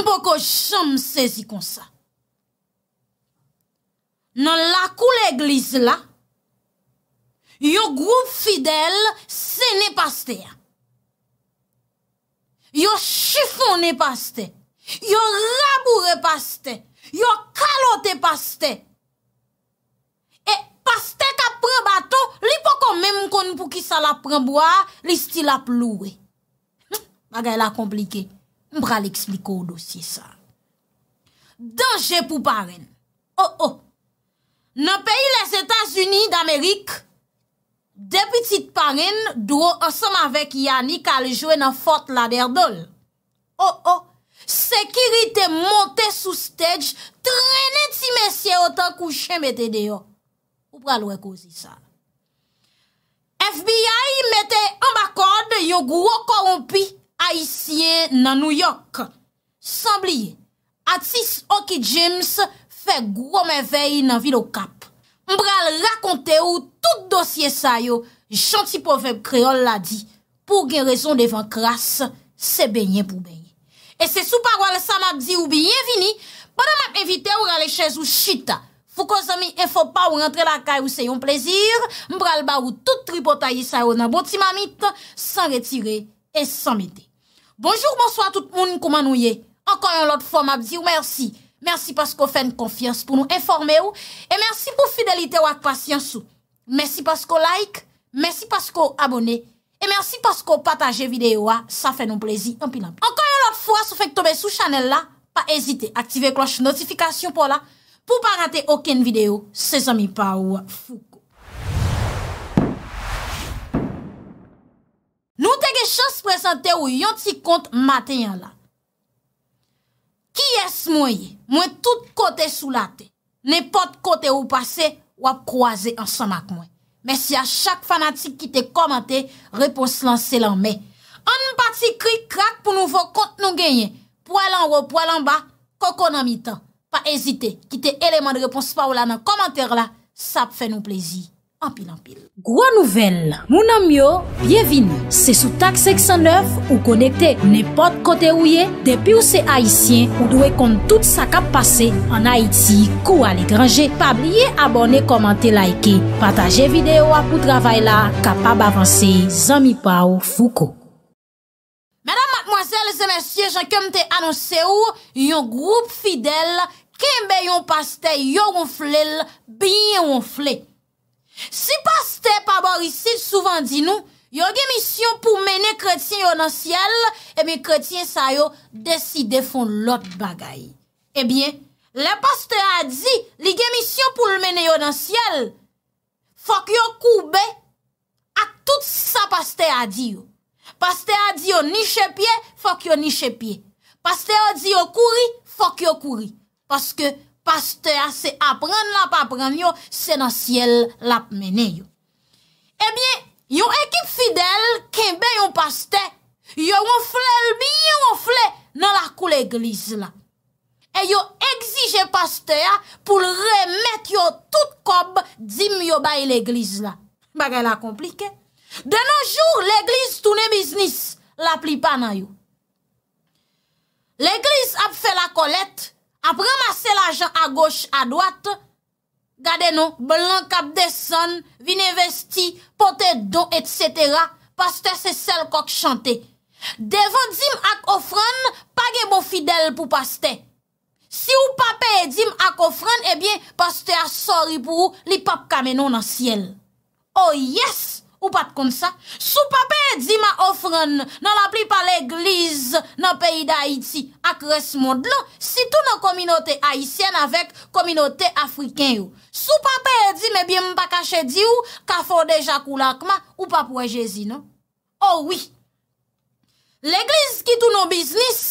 Mpo ko chanm sezi kon sa. Nan lakou l'eglise la, yo groub fidel se ne paste ya. Yo chifon ne paste. Yo rabou re paste. Yo kalote paste. E paste ka prebato, li po kon men mkon pou ki sa la preboa, li sti la plouwe. Mpaga, hm, la komplike. Mbra li ekspliko ou dosye sa. Danje pou parin. Oh oh! Nan peyi les Etats-Unis d'Amerik, depitit parin duo ansam avek Yanni kaljouen nan fort la derdol. Oh oh! Sekirite monte sou stage trenet si mesye otan kouche mette deyo. Mbra li ekspliko ou dosye sa. FBI mette ambakonde yo gwo korompi Aisyen nan New York, Sambliye, Atis Okijims, Fè grome vey nan Vido Kap. Mbral lakonte ou tout dosye sayo, Chanti poveb kreol la di, Pou gen rezon devan kras, Se benye pou benye. E se sou parwal sanak di ou biyevini, Badalap evite ou ralechez ou chita, Fou ko zami enfo pa ou rentre la kay ou se yon plezir, Mbral ba ou tout tripotayi sayo nan boti mamit, San retire et san mede. Bonjouk, bonsoy, tout moun kouman nou ye. Ankon yon lot fwa mab di ou mersi. Mersi paskou fèn konfians pou nou informe ou. E mersi pou fidelite wak pasyansou. Mersi paskou like. Mersi paskou abone. E mersi paskou pataje videyo wak. Sa fèn nou plezi empinampi. Ankon yon lot fwa sou fèk tobe sou chanel la. Pa ezite. Aktive kloche notifikasyon pou la. Pou pa rate oken videyo. Se zami pa wak fwo. Nou te ge chos prezante ou yon ti kont matenyan la Ki es mwenye, mwen tout kote sou late Nepot kote ou pase, wap kwoaze ansan mak mwen Mwen si a chak fanatik ki te komante, repons lanse lanme Anm pati kri krak pou nou vok kont nou genye Pwa lan ro, pwa lan ba, koko nan mi tan Pa ezite, ki te eleman de repons pa ou la nan komante la Sa pfe nou plezi Ampil, ampil. Gwa nouvel, moun amyo, bienvin. Se sou tak 609 ou konekte nepot kote ouye, depi ou se Haitien ou dwe kon tout sa kap pase an Haiti kou al e grange. Pabliye abone, komante, laike. Pataje videyo apou travay la, kapab avanse, zami pa ou fouko. Madame, mademoiselle, zemensye, jankom te anonse ou yon groub fidel kembe yon paste yon ouflel, biyen ouflel. Si paste paborisit souvan di nou, yo gemisyon pou mene kretien yo nan siel, e mi kretien sa yo deside fon lot bagay. Ebyen, eh le paste a di, li gemisyon pou mene yo nan siel, fok yo koube, ak tout sa paste a di yo. Paste a di yo nishepye, fok yo nishepye. Paste a di yo kouri, fok yo kouri. Paske, Paste ya se apren la pa apren yo, se nan siel la ap mene yo. Ebyen, yon ekip fidel, kenbe yon paste, yon woufle lbi yon woufle nan la kou l'eglis la. E yo egzije paste ya pou remet yo tout kob di myo bay l'eglis la. Bagay la komplike. De nanjou, l'eglis toune biznis la pli pa nan yo. L'eglis ap fe la kolet, Apren mase la jan a goch, a doat, gade nou, blan kap deson, vine vesti, pote do, et cetera, pastè se sel kok chante. Devon di m ak ofran, page bo fidel pou pastè. Si ou pape e di m ak ofran, ebyen, eh pastè a soripou li pap kamen nou nan sien. Oh yes! Ou pat kon sa? Sou pape e di ma ofran nan la pli pa l'egliz nan peyi da Haiti ak res mod lan, si tou nan kominote Haitien avèk kominote Afriken yo. Sou pape e di me bie mpa kache di yo, ka fo deja kou lakman, ou pa pou e jezi nan? Oh oui! L'egliz ki tou nou biznis,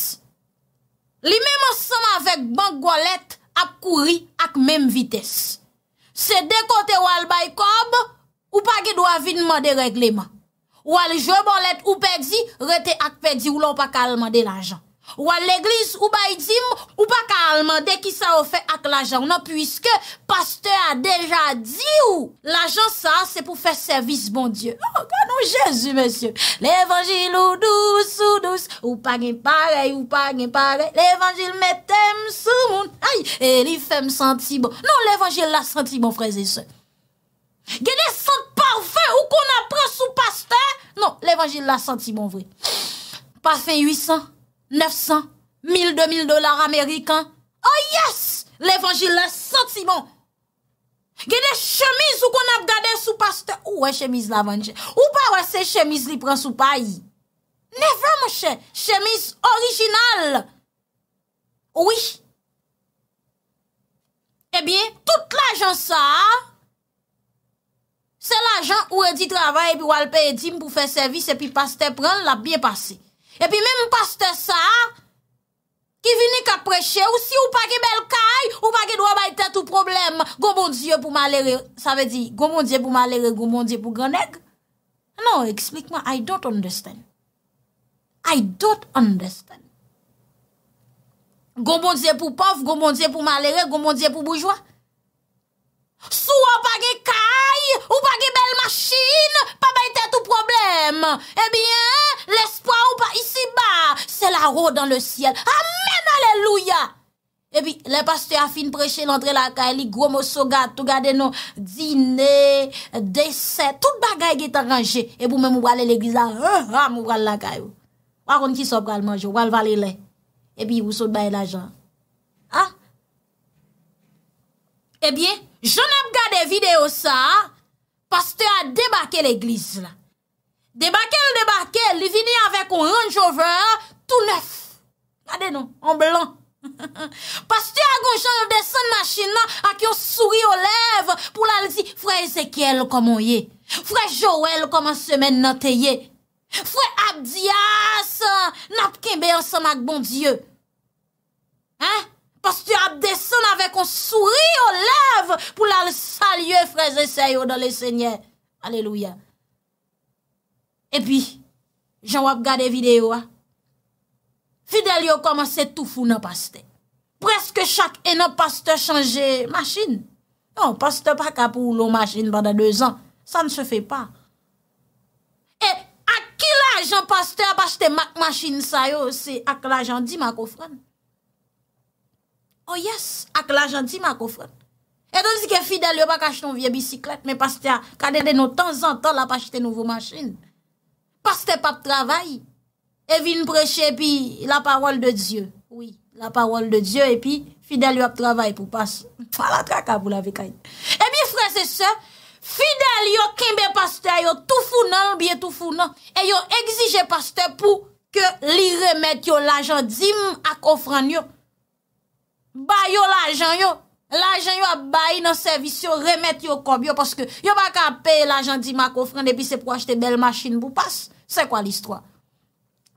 li mè mò sèm avèk bank gwalet ap kouri ak mèm vites. Se dekote wal bay kob, Ou pa ge do avinman de regleman? Ou al jebon let ou pedi, rete ak pedi, ou la ou pa kalman de la jan? Ou al leglis ou bayidim, ou pa kalman de ki sa ou fe ak la jan? Non, pwiske, pasteur a deja di ou. La jan sa, se pou fe servis bon dieu. Oh, kwa nou oh, Jezu, monsye. Le vangil ou dous, ou dous, ou pa gen pare, ou pa gen pare. Le vangil me tem sou moun. Ay, li fe m senti bon. Non, le vangil la senti bon, freze se. Gede sante parfè ou kon ap pran sou paste? Non, l'évangile la sante si bon vre. Parfè 800, 900, 1000, 2000 dolar Amerikan. Oh yes! L'évangile la sante si bon. Gede chemise ou kon ap gade sou paste? Ou wè chemise la vante? Ou pa wè se chemise li pran sou pay? Ne vè mò chè? Chemise orijinal. Oui. E bien, tout l'agence a... Se la jan ou e di travay, e pi walpe e dim pou fe servis, e pi paste pran, la biye pase. E pi menm paste sa, ki vini ka preche, ou si ou pake belkay, ou pake dwa bayte tout problem, gomondye pou malere, sa ve di, gomondye pou malere, gomondye pou gandeg. Non, eksplikman, I don't understand. I don't understand. Gomondye pou pof, gomondye pou malere, gomondye pou boujwa. Sou wapage ka, Ou pa ge bel machin Pa bayte tout problem Ebyen, eh l'espoi ou pa isi ba Se la ro dan le siel Amen, aleluya Ebyen, eh le paste afin preche l'entre la ka Li gwo moso gade, tou gade nou Dine, dese Tout bagay ge tan range Ebyen, mou wale l'egyza Mou wale la ka Ebyen, mou wale la ka joun ap gade videyo sa, pastè a debake l'eglis la. Debake l'debake, li vini avèk ou ronjover, tout nef. Pade nou, en blan. Pastè a goun joun l'desan machina, ak yon souri ou lev, pou lal di, fwè Ezekiel komon ye, fwè Joel komon semen note ye, fwè Abdias, napke mbe yon sanak bon dieu. Ha? Ha? Pastur ap deson avè kon souri yo lev pou la salye fraze sayo do le sènyè. Aleluya. Epi, jan wap gade video non, a. Fidel yo komanse toufou nan paste. Preske chak en nan paste chanje masin. Nan, paste pa kapou lon masin bandan 2 an. Sa n se fe pa. E ak ki la jan paste apaste mak masin sayo se ak la jan di mak ofran. Oh yes, ak la jantim ak kofran. E dan si ke fidel yo pa kache ton vie bisiklet, men paste a, kanen de nou tan zan tan la pa chete nouvo machin. Paste pa p'travay, e vin preche e pi la parol de Diyo. Oui, la parol de Diyo, e pi fidel yo p'travay pou paste. Fala traka pou la vekany. E bi fre se se, fidel yo kimbe paste a yo toufou nan, biye toufou nan, e yo egzije paste pou ke li remet yo la jantim ak kofran yo. Bay yo l'ajan yo L'ajan yo a bayi nan servisyon Remet yo kob yo Yo ba ka pe l'ajan di ma kofran Depi se pou achete bel machin pou pas Se kwa l'istwa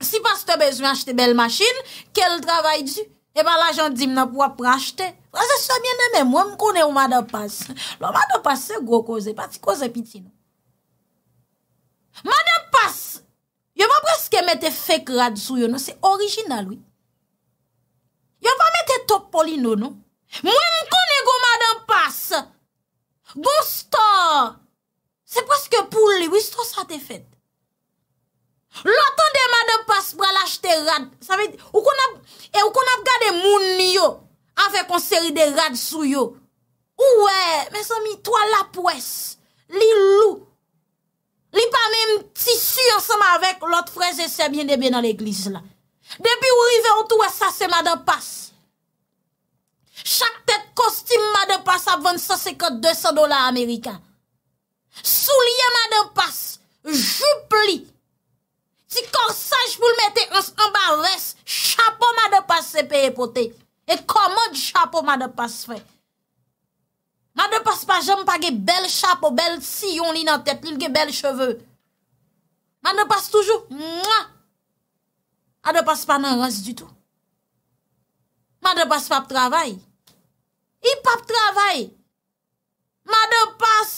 Si non. pas te bezwen achete bel machin Kel travay di E ba l'ajan di mna pou ap rachete Wazè so mjen de mè mwen mkone ou mada pas Lo mada pas se go koze pati koze piti Mada pas Yo mwa brez kemete fek rad sou yo non, Se orijinal wè yo va mette top poli nou nou, mwen mkone go madan pas, gos to, se preske pou li, wisto sa te fet, lotan de madan pas, pral achete rad, e w kon ap gade moun nyo, avè konseri de rad sou yo, ouè, mwen se mi to la pwes, li lou, li pa mèm tisu ansama avèk, lot freze se bende bè nan eklis la, Depi ou rive ou tou wè sa se ma dè pas. Chak tèt kostim ma dè pas a vèn sa se kè 200 dola Amerikan. Soulyè ma dè pas, joup li. Si kor saj pou l mètè an s'embarès, chapo ma dè pas se pèye potè. E komon chapo ma dè pas fè. Ma dè pas pa jèm pa gè bel chapo, bel si yon li nan tèt, li l gè bel cheveu. Ma dè pas toujou, mwa! A de pas pa nan rance du tout. Ma de pas pa p' travay. I pa p' travay. Ma de pas,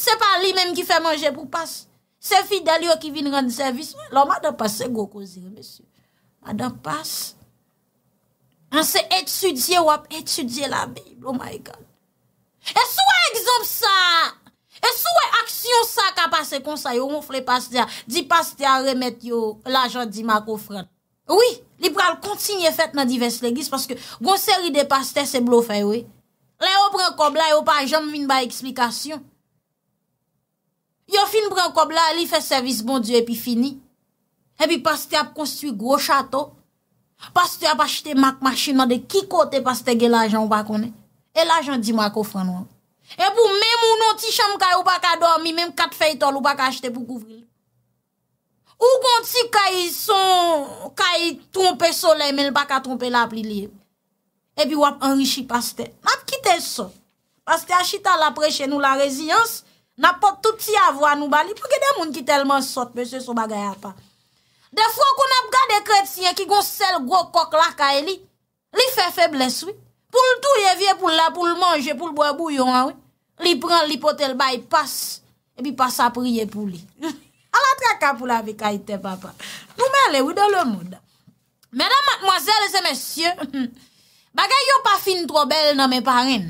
se pa li men ki fè manje pou pas. Se fi dali yo ki vin rande servis. Lo, ma de pas se go kozire, mesu. A de pas. An se etudye wap, etudye la be. Oh my God. E sou e egzop sa. E sou e aksyon sa ka pase konsay. Ou mou fwe pas de ya. Di pas de ya remet yo la jodi mako fran. Oui, li pral kontinye fèt nan divers legis, paske gonseri de pastè se blo fè wè. Le yo pran kob la, yo pa jom min ba eksplikasyon. Yo fin pran kob la, li fè servis bondi, epi fini. Epi pastè ap konstwi gro chato. Pastè ap achète mak machina de ki kote pastè gel ajan ou pa konè. El ajan di mwa kofran wè. E pou mè mounon ti chanm kaj ou pa ka dormi, mèm kat fèy tol ou pa ka achète pou kouvri li. Ou gonti kayi son, kayi trompe sole, men baka trompe la pli liye. Ebi wap enri chi paste. Map kite son. Paste achita la preche nou la reziyans, napot touti avwa nou bali. Pouke demoun ki telman sot, mese sou bagay apa. Defon kon ap gade kret siye ki gonsel gro kok la ka e li, li fe febles wii. Poul tou ye vie pou la pou l manje pou l boye bouyon an wii. Li pran li potel bayi pas, ebi pasa priye pou li. A la traka pou la vi ka ite papa. Nou me ale ou do le mouda. Mèdam, mòzèl, zè mèsyè, bagay yo pa fin tro bel nan mè parèn.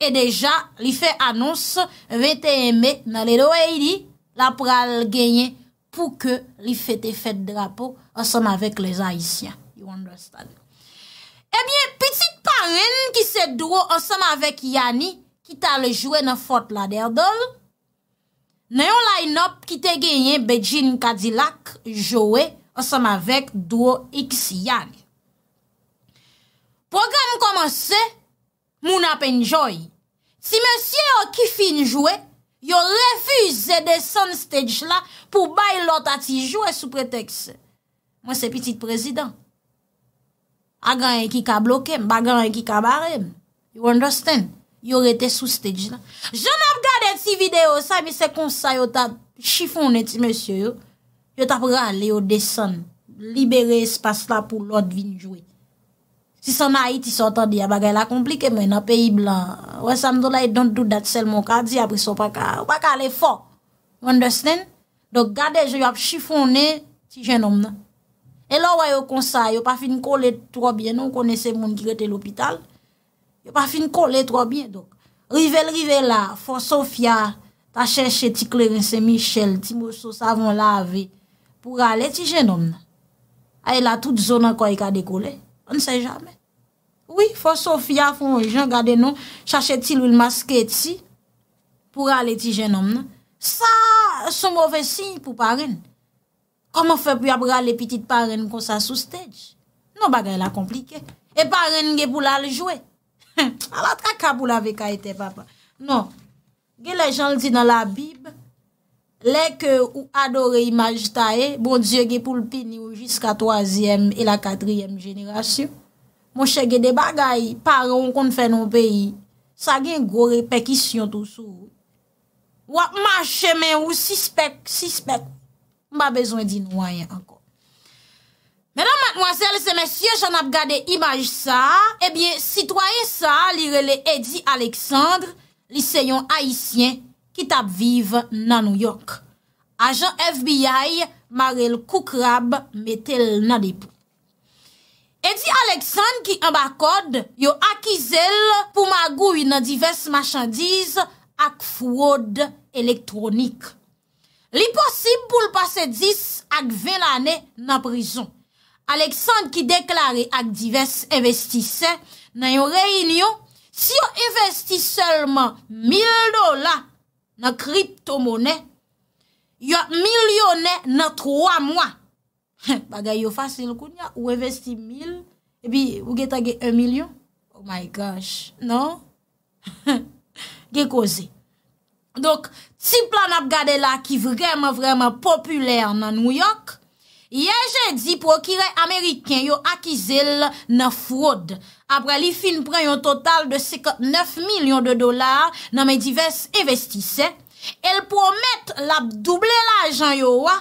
E deja, li fè anons, ve te eme nan le do e yi di, la pral genyen pou ke li fè te fè drapo ansan avèk le zayisyen. You understand? Ebyen, eh piti parèn ki se dou ansan avèk Yanni ki ta le jwè nan fote la derdol. Nè yon line-up ki te genyen bejjin kadilak jowe osam avek duo x yan. Program koman se, moun apen joy. Si monsye o kifin jowe, yon refuze de san stage la pou bay lot ati jowe sou preteks. Mwen se pitit prezident. Agan yon e ki ka blokem, bagan yon e ki ka barem. You understand? Yor ete sou stedji nan. Joun ap gade ti video sa, mi se konsa yot ap chifone ti mesye yo. Yot ap rale yo desen, libere espas la pou lot vinjwe. Si son a iti sotan di ya bagay la komplike, mwen ap peyi blan. Wè san do la, yon don't do dat sel mokad, di apri son pakal. Pakal e fok. You understand? Dok gade, joun ap chifone ti jenom nan. E lo wè yo konsa, yo pa fin kole trobyen, nou kone se moun kirete l'opital. Yo pa fin kole trobyen do. Rive l rive la, fon Sofia, ta chèche ti kleren se Michel, ti mousso savon la ave, pou rale ti jenom nan. A e la tout zonan kwa e ka de kole, an se jame. Oui, fon Sofia, fon Jean, gade nan, chèche ti l ou l maske ti, pou rale ti jenom nan. Sa, sou mouve si pou paren. Koman fe pou yabra le pitit paren kon sa sou stèj? Non bagay la komplike. E paren gen pou lal jouè. A la tra kabou la ve ka ete papa. Non, ge le jan li di nan la bib, le ke ou adore imajita e, bon diye ge pou l'pini ou jiska toaziyem e la katriyem jenerasyon. Mon chè ge de bagay, paron kon fè non peyi, sa gen gore pekisyon tout sou. Wap ma chèmen ou sispek, sispek, mba bezon di nou ayen ankon. Madame, mademoiselles et messieurs, j'en ap gade imaj sa. Ebyen, eh si toye sa, li rele Edi Alexandre, liseyon haisyen ki tap vive nan New York. Ajan FBI, Marel Koukrab, metel nan depo. Edi Alexandre ki ambakode, yo akizel pou magou yon divers machandise ak fwoad elektronik. Li posib pou l'pase 10 ak 20 ane nan prizon. Aleksand ki deklare ak divers investise nan yon reinyon, si yon investi selman 1000 dola nan kripto mounen, yon milyonnen nan 3 mwa. Baga yon fasil koun ya, ou investi 1000, ebi ou getage 1 milyon? Oh my gosh, no? Ge koze. Dok, ti plan ap gade la ki vreman vreman populer nan New York, Yeje di prokire Ameriken yo akizil nan fwod. Abra li fin pren yon total de 59 milyon de dolar nan men divers investise. El promet lab duble la ajan yo wa.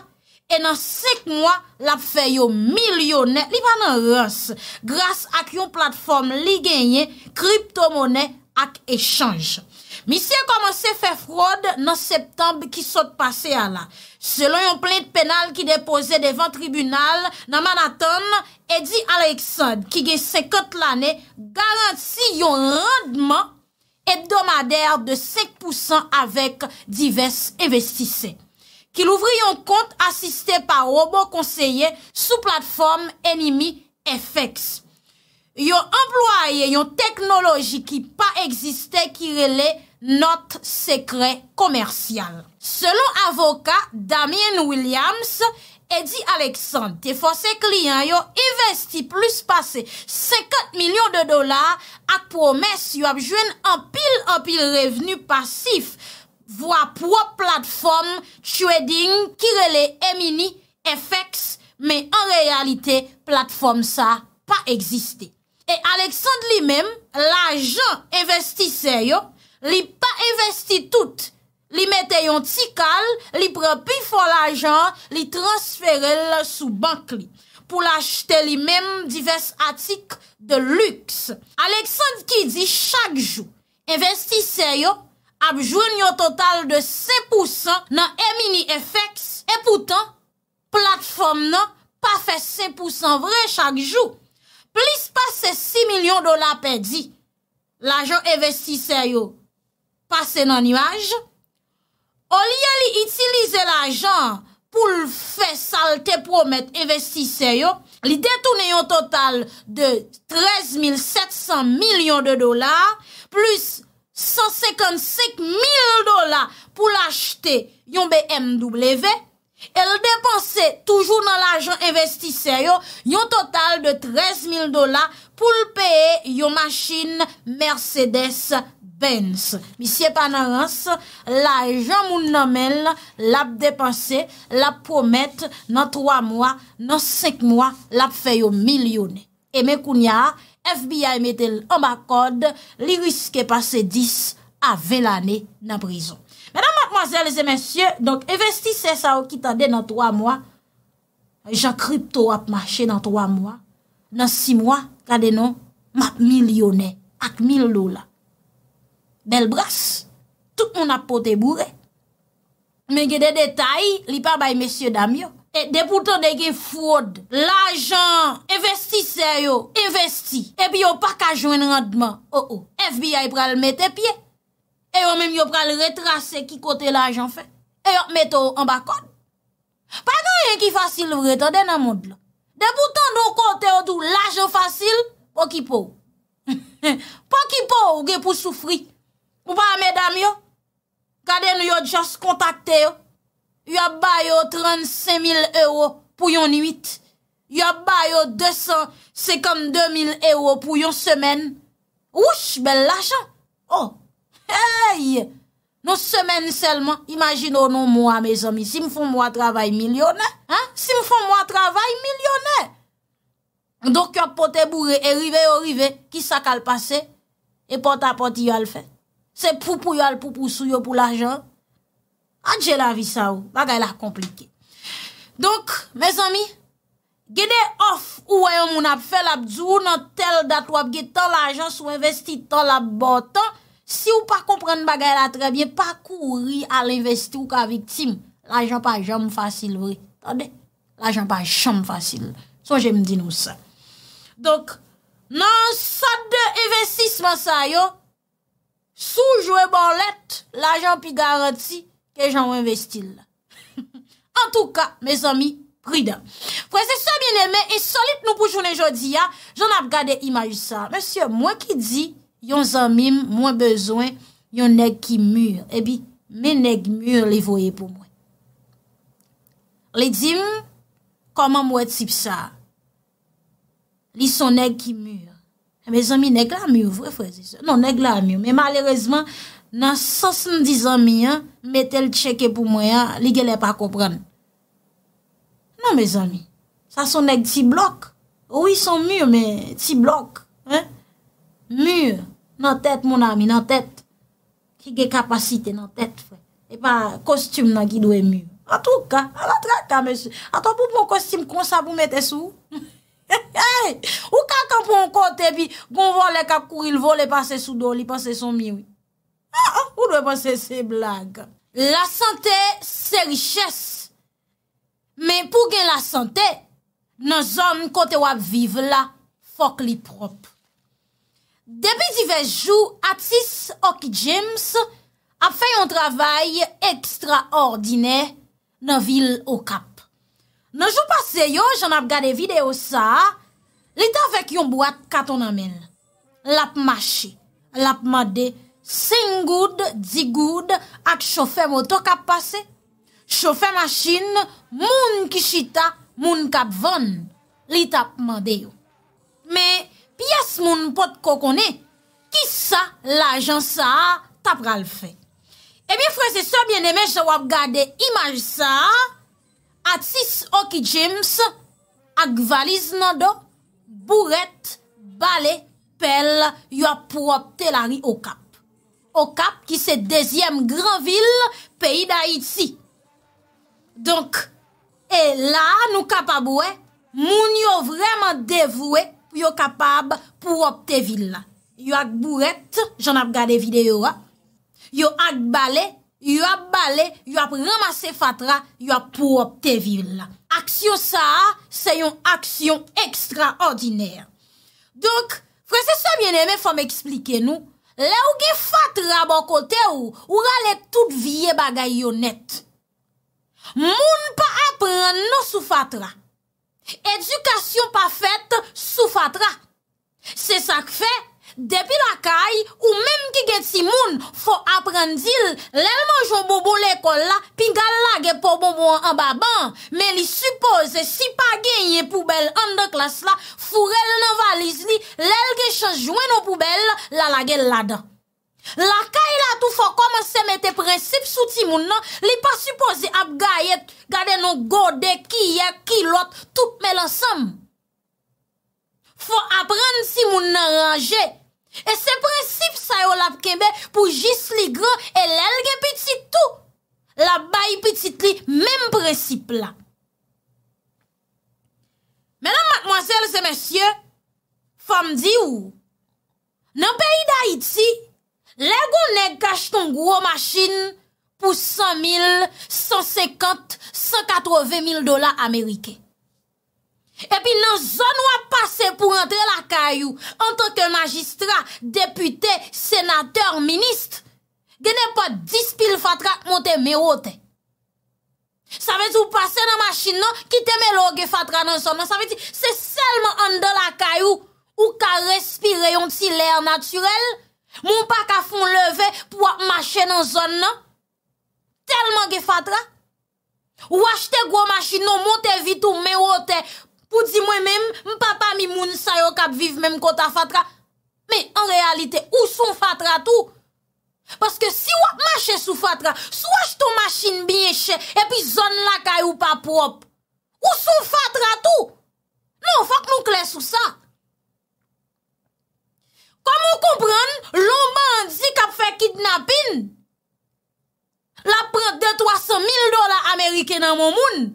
E nan sek mwa lab fe yo milyon net li ban nan rans. Gras ak yon platform li genye krypto mone ak echange. Misye komanse fe frod nan septembe ki sot pase ala. Selon yon plen penal ki depose devan tribunal nan manaton, Edi Aleksand, ki gen 50 lane, garansi yon rendman et domader de 5% avèk divers investise. Ki louvri yon kont asiste pa robot konseye sou platform Enimi FX. Yon employe, yon teknologi ki pa egziste ki rele fred. not sekre komersyal. Selon avoka Damien Williams, e di Aleksand, te fose kliyan yo investi plus pase 50 milyon de dolar ak promes yo apjwen an pil an pil revenu pasif vwa pou wop platform, trading, kirele, emini, fx, men an realite platform sa pa egziste. E Aleksand li men, la jan investise yo, Li pa investi tout, li mette yon tikal, li prepi fol ajan, li transfere l sou bank li pou l achete li menm divers atik de luks. Aleksand ki di chak jou, investi seyo, apjoun yon total de 7% nan E-mini FX. E poutan, platform nan pa fe 7% vre chak jou, plis pase 6 milyon dola pedi, l ajan investi seyo. Pase nan imaj, ou li yali itilize l'ajan pou l'fe salte promet investiseyo, li detoune yon total de 13700 milyon de dolar, plus 155 mil dolar pou l'achete yon BMW, el depanse toujou nan l'ajan investiseyo yon total de 13000 dolar pou l'peye yon machine Mercedes-Benz. Benz, misye Panarans, la e jan moun nanmel, la ap depanse, la ap promet nan 3 mwa, nan 5 mwa, la ap feyo milyone. E men kounya, FBI metel an bak kode, li riske pase 10, a velane nan prison. Menan, mademoiselles et messieurs, donk, investise sa ou ki tade nan 3 mwa, jan krypto ap mache nan 3 mwa, nan 6 mwa, kade nan, map milyone ak mil lola. Bel bras, tout moun ap pote bourre. Men gen de detay, li par bay mesye dam yo. E depoutan de gen fwod, l'ajan, investise yo, investi. E bi yo pak ajoen randman, o oh, o. Oh. FBI pral mette pie. E yo menm yo pral retrase ki kote l'ajan fe. E yo mette yo an bakon. Pakon yon ki fasil vre to den nan moun. Depoutan nou kote yo tou l'ajan fasil, poki pou. Poki pou gen pou soufri. Ou pa a medam yo? Kade nou yo jos kontakte yo? Yo ba yo 35000 euro pou yon 8. Yo ba yo 200, se kom 2000 euro pou yon semen. Oush, bel lajan. Oh, hey! Non semen selman, imagino nou mou a me zomi. Si m foun mwa travay milyonè. Si m foun mwa travay milyonè. Donk yo pote boure e rive yo rive. Ki sa kal pase? E pote a pote yo al fè. Se poupou yo al poupou sou yo pou l'ajan. Adje la vi sa ou. Bagay la komplike. Donk, mez ami, gede of ou wè yon moun ap fèl ap dzou, nan tel dat wap gè tan l'ajan sou investi tan l'abotan, si ou pa komprenn bagay la trebyen, pa kouri al investi ou ka viktim. L'ajan pa jom fasil vre. Tande? L'ajan pa jom fasil. So jè mdino sa. Donk, nan sa de investisme sa yo, Sou jwè bon let, la jan pi garanti ke jan wè investil. En tou ka, mè zami, pridam. Fwè se sa mè nè mè, e solit nou pou jounen jodi ya, joun ap gade ima yu sa. Mè sye, mwen ki di, yon zami mwen bezwen, yon neg ki mûr. E eh bi, mè neg mûr li voye pou mwen. Li dim, koman mwen tip sa? Li son neg ki mûr. Eh, me zami, nek la miw, vwe fwezi se. Non, nek la miw. Me malerezman, nan 70 zami, metel tcheke pou mwen, li gelè pa kompran. Non, me zami. Sa son nek ti blok. Ou oh, yi son miw, me ti blok. Miw nan tèt, mon ami, nan tèt. Ki ge kapasite nan tèt, fwe. E pa kostyme nan ki dwe miw. An touk, ka. An an trak, ka, me sè. An touk pou mwen kostyme konsa pou metè sou? Mwen. Ou kak an pou an kote pi kon vo le kap kou il vo le pase sou do li pase sou miwi? Ou do e pase se blague? La sante se richesse. Men pou gen la sante, nan zon kote wap vive la fok li prop. Debi di vejou, Atis Okijems ap fè yon travay ekstra ordine nan vil o kap. Nanjou pase yo, jan ap gade videyo sa, li ta vek yon boat katon amel. Lap mache, lap made, sen goud, di goud, ak chofe moto kap pase. Chofe machine, moun kishita, moun kap ven, li ta ap made yo. Me, pias moun pot kokone, ki sa lajan sa, tap ral fe. E mi fwese so bieneme, jan ap gade imaj sa, Atis Okijems ak valiz nan do, Buret, Balé, Pèl, yo ap pou opte la ri Okap. Okap ki se dezyem gran vil peyi da Iti. Donk, e la nou kapab wè, moun yo vreman dev wè yo kapab pou opte vil nan. Yo ak Buret, jen ap gade videyo wè, yo ak Balé, Yo ap bale, yo ap ramase fatra, yo ap pou opte vil. Aksyon sa a, se yon aksyon ekstraordinèr. Donk, fwese sa mwen eme fwame eksplike nou, le ou ge fatra bon kote ou, ou rale tout vie bagay yon net. Moun pa apren nou sou fatra. Edukasyon pa fèt sou fatra. Se sak fè, Depi la kay, ou menm ki get si moun, fò aprendil, lèl manjou bobo lèkòl la, pi gal lage pou bobo an baban, men li suppose si pa genye poubel an de klas la, fò rel nan valiz li, lèl genye chanjouen an poubel, lalage lada. La kay la tou fò komanse mette presep sou ti moun nan, li pa suppose ap gayet gade nou gode ki ye, ki lot, tout men lansam. Fò aprend si moun nan range, E se precipe sa yo la vkebe pou jis li gran e lel gen petitou la bayi petit li menm precipe la. Menan matmwansel se mensyen, fam di ou, nan peyi da iti, lè gounen kache ton gwo machin pou 100.000, 150.000, 180.000 dola Amerikey. Epi nan zon wap pase pou entre la kayou... ...en tanke magistra, depute, senateur, ministre... ...ge ne pa dispil fatra mwote me wote. Sa ve ti ou pase nan masjin nan... ...kite me lo ge fatra nan zon nan. Sa ve ti se selman ande la kayou... ...ou ka respire yon ti lèr naturel... ...moun pa ka fon leve pou wap mache nan zon nan. Telman ge fatra. Ou achte gwo masjin nan mwote vitou me wote... Pou di mwen men, mpapa mi moun sa yo kap viv men mkota fatra. Men, an realite, ou sou fatra tou? Paske si wap mache sou fatra, sou wache ton machine binye che, epi zon lakay ou pa prop. Ou sou fatra tou? Non, fok moun kle sou sa. Kom moun kompran, loman di kap fe kidnapin. La prent de 300 mil dola Amerike nan moun moun.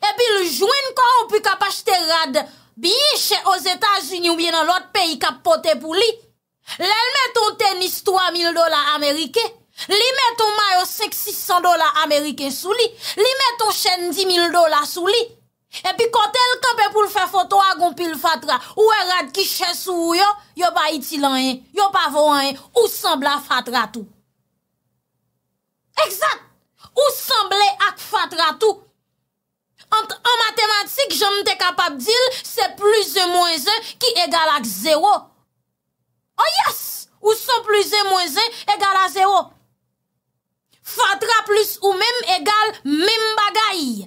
E pi ljouine kon ou pi kapache te rad Bi yi che os Etats-Unis ou bi nan lot peyi kapote pou li Le l meton tenis 3 mil dola Amerike Li meton mayo 5-600 dola Amerike sou li Li meton chen 10 mil dola sou li E pi kontel kon pe pou l fe foto agon pi l fatra Ou e rad ki chen sou ou yo Yo pa iti lan yen, yo pa vo an yen Ou sembla fatra tou Eksat Ou semble ak fatra tou An matematik, jom te kapap dil, se plus e moins e ki egal ak zero. O oh yes! Ou so plus e moins e egal ak zero. Fatra plus ou mem egal mem bagay.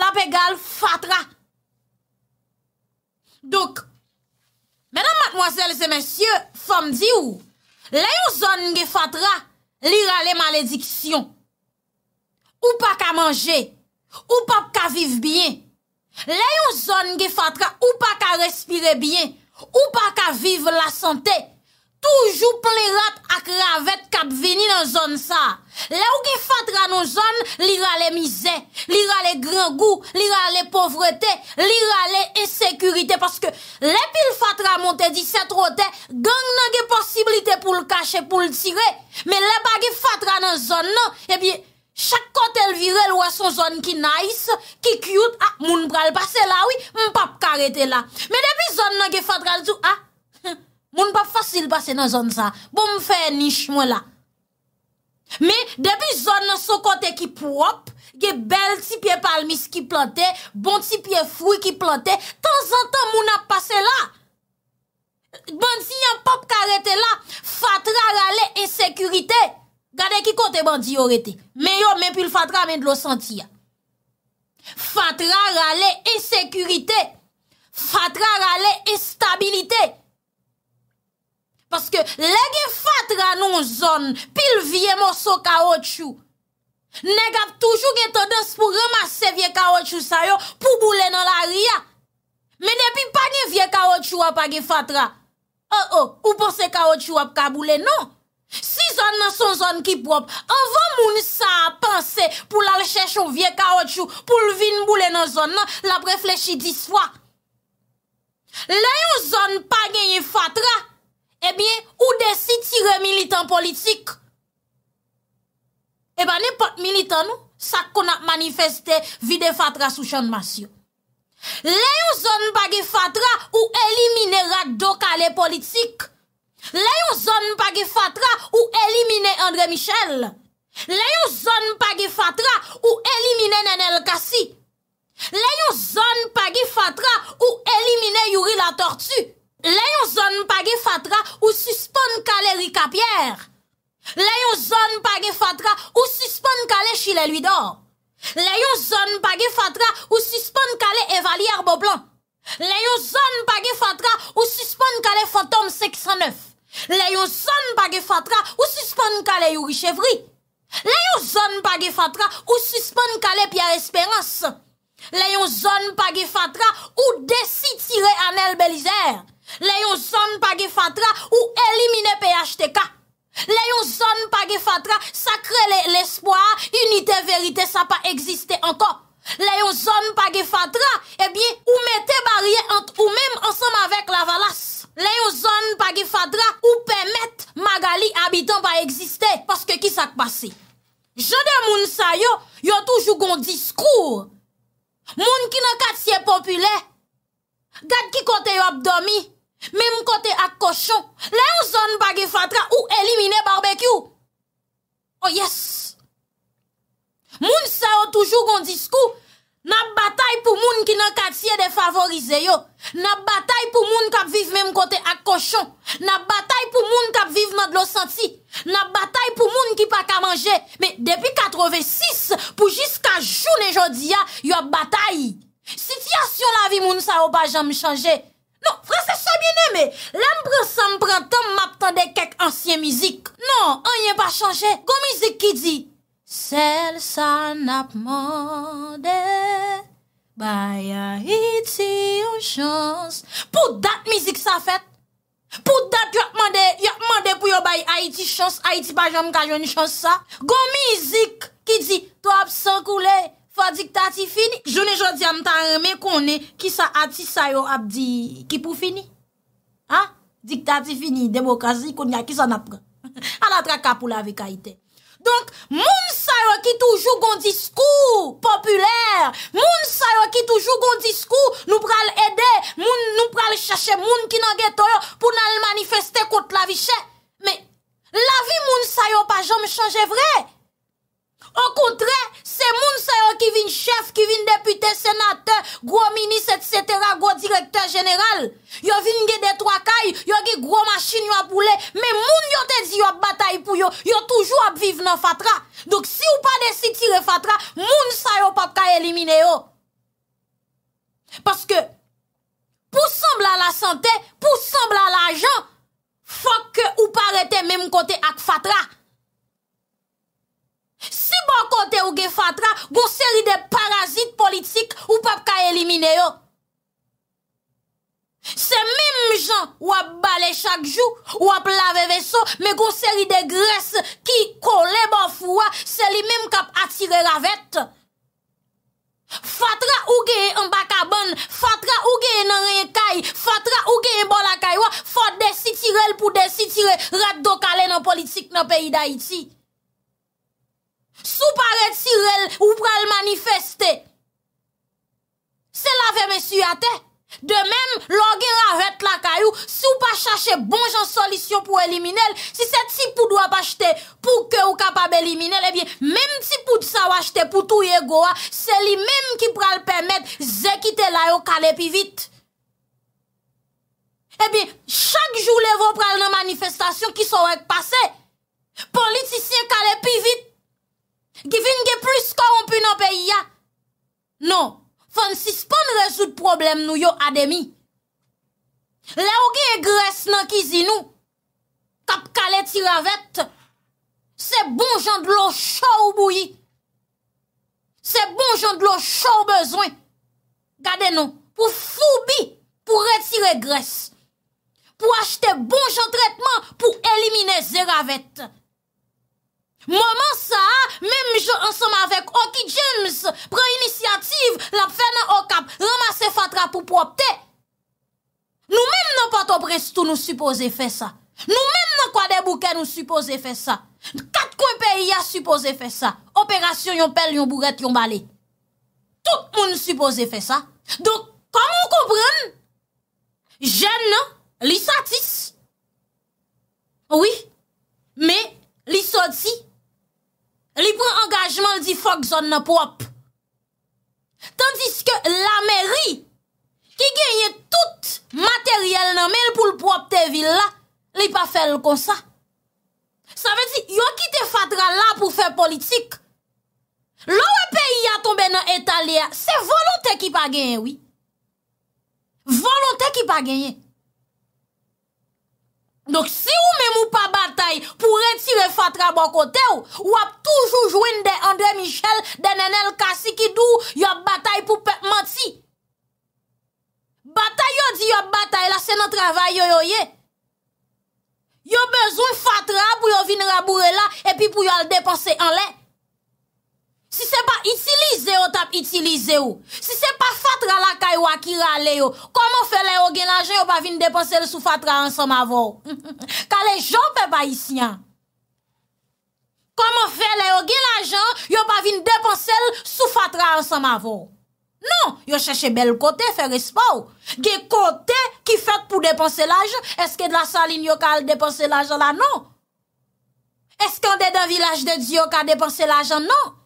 Lab egal fatra. Dok, menan matmoazel se mensyo, fam di ou? Le yon zon nge fatra, li ra le malediksyon. Ou pa ka manje? Ou pa ka viv bien Le yon zon ge fatra Ou pa ka respire bien Ou pa ka viv la sante Toujou ple rap akre avet Kap veni nan zon sa Le ou ge fatra nan zon Li ra le mize, li ra le grangou Li ra le povrete, li ra le Esekurite, paske Le pil fatra monte di set rote Gang nan ge posibilite pou l kache Pou l tire, men le ba ge fatra Nan zon nan, ebiye eh Chak kote el vire, lwa son zon ki nais, ki kuyout, a, moun pral pase la, oui, ah, moun pap karete la. Me depi zon nan ge fadral zu, a, moun pap fasil pase nan zon sa, pou mwen fè e nish mwen la. Me depi zon nan so kote ki pwop, ge bel ti pie palmis ki plantè, bon ti pie frou ki plantè, tan zan tan moun ap pase la. Bon ti nyan pap karete la, fadral ale e sekurite. Gade ki kote bandi yo rete, me yo men pil fatra men dlo santi ya. Fatra rale e sekurite, fatra rale e stabilite. Paske le gen fatra nou zon pil vie moso kaotchu, ne gap toujou gen ton dos pou remase vie kaotchu sayo pou boule nan la ria. Men ne pi panye vie kaotchu wap a gen fatra. Oh, oh, ou pou se kaotchu wap ka boule nou. Si zon nan son zon ki prop, anvan moun sa a panse pou lal chèchou vie ka otchou, pou lvin mboule nan zon nan, la breflechi disfwa. Le yo zon pa genye fatra, ebyen, eh ou desi tire militant politik. Eba eh ne pot militant nou, sak kon ap manifeste vide fatra sou chan masyo. Le yo zon pa genye fatra, ou elimine rat do kalè politik. la yon zon pagi fatra ou elimine Andre Michel, la yon zon pagi fatra ou elimine Nenel Kassi, la yon zon pagi fatra ou elimine Yori la Tortue, la yon zon pagi fatra ou suspone kale Erika Pierre, la yon zon pagi fatra ou suspone kale Chileluidor, la yon zon pagi fatra ou suspone kale Evalier Boblan, la yon zon pagi fatra ou suspone kale Phantom 609, Le yon zon pa ge fatra ou suspon ka le yon richevri Le yon zon pa ge fatra ou suspon ka le pya esperans Le yon zon pa ge fatra ou desi tire anel belizer Le yon zon pa ge fatra ou elimine PHTK Le yon zon pa ge fatra sa kre le l'espoir Unite verite sa pa egziste anko Le yon zon pa ge fatra eh ou mete barye ant ou mem ansam avek la valas Lè yon zon pa ge fadra ou pèmèt magali abitan pa eksistè. Paske ki sak pase. Jode moun sa yo, yo toujou gon diskou. Moun ki nan kat siye popule. Gat ki kote yo abdomi. Mem kote ak kochon. Lè yon zon pa ge fadra ou elimine barbekyou. Oh yes. Moun sa yo toujou gon diskou. Na batay pou moun ki nan katye de favorize yo. Na batay pou moun kap viv menm kote ak koshon. Na batay pou moun kap viv menm glosanti. Na batay pou moun ki pa ka manje. Me, depi 86 pou jiska joun e jodia, yo batay. Sityasyon la vi moun sa ou pa janm chanje. Non, fransech sa biene me. Lèm prensan prentan map tande kek ansyen mizik. Non, an yen pa chanje. Go mizik ki di. Sel sa nap mode, bay a iti yon chans. Pou dat mizik sa fet? Pou dat yap mode, yap mode pou yo bay a iti chans, a iti pa jom kajon chans sa? Go mizik ki di, to ap sankule, fa diktati fini. Jone jodi an tan reme kone, ki sa ati sayo ap di, ki pou fini? Ha? Diktati fini, demokazi kone, a ki sa napre? An atra kapou la vek a ite. Donk, moun sa yo ki toujou goun diskou populèr, moun sa yo ki toujou goun diskou nou pral ede, nou pral chache moun ki nan geto yo pou nan lmanifeste kont la vi chè. Me, la vi moun sa yo pa jom chanje vre. En kontre, se moun sa yo ki vin chef, ki vin depute, senate, gwo minis, et cetera, gwo direktor general. Yo vin gwe detwakay, yo gwe gwo machin yo ap oule, men moun yo te di yo ap batay pou yo, yo toujou ap vive nan fatra. Dok si ou pa desi tire fatra, moun sa yo pap ka elimine yo. Paske, pou sembla la sante, pou sembla la jan, fok ou pa rete menm kote ak fatra. Si bon kote ouge fatra, goun seri de parazit politik ou pap ka elimine yo. Se mim jan wap bale chak jou, wap lave veso, me goun seri de gres ki kole bof wwa, se li mim kap atire ravet. Fatra ouge en baka bon, fatra ouge en anren kay, fatra ouge en bon la kay wwa, fat desi tirel pou desi tire rad do kalen an politik nan peyi da iti. Sou pa retirel ou pral manifestè. Se lave men suyate, de men logè la wet la kayou, sou pa chache bonjan solisyon pou elimine l, si se ti poud wap achete pou ke ou kapab elimine l, e bin men ti poud sa wachete pou tou ye goa, se li men ki pral pèmèd zè ki te layo kalè pi vit. E eh bin, chak joulè vò pral nan manifestasyon ki sou wet pase, politisyen kalè pi vit, Givine ge plus korompu nan peyi ya. Non, fèn si s'pon rezout problem nou yo ademi. Lè ou ge e gres nan kizi nou, kap kal eti ravèt, se bon jan de lo chou bouyi. Se bon jan de lo chou bezwen. Gade nou, pou foubi, pou retire gres. Pou achete bon jan tretman, pou elimine zera vèt. Moman sa, mèm jò ansèm avèk Oki James, prè inisiativ, la pfè nan okap, lèman se fatra pou pwopte. Nou mèm nan patoprestou nou suppose fè sa. Nou mèm nan kwa de bouke nou suppose fè sa. Kat kwen peyi a suppose fè sa. Operasyon yon pel, yon buret, yon balè. Tout moun suppose fè sa. Donk, kwa moun kouprèn, jèn nan lisatis. Oui, mè lisatis. Li pren angajman li di fok zon nan prop. Tandis ke la meri ki genye tout materyel nan men pou l'prop te vila, li pa fel kon sa. Sa ve di, yo ki te fatra la pou fe politik. Lo we peyi a tombe nan etalya, se volonte ki pa genye, oui. Volonte ki pa genye. Dok si ou men mou pa batay pou retire fatra bon kote ou, wap toujou jouen de Andre Michel, de Nenel Kassi ki dou yon batay pou pek mati. Batay yo di yon batay la, se nan travay yo yo ye. Yo bezoun fatra pou yo vin raboure la epi pou yo al depase anle. Si se pa itilize yo, tap itilize yo. Si se pa fatra la kay wakira le yo, koman fe le yo gen la jan yo pa vin depanse l sou fatra an som avon? Ka le jop e pa isnya. Koman fe le yo gen la jan yo pa vin depanse l sou fatra an som avon? Non, yo chache bel kote fe respon. Ge kote ki fat pou depanse la jan, eske de la salin yo ka al depanse la jan la? Non. Eske an de de village de diyo ka depanse la jan? Non.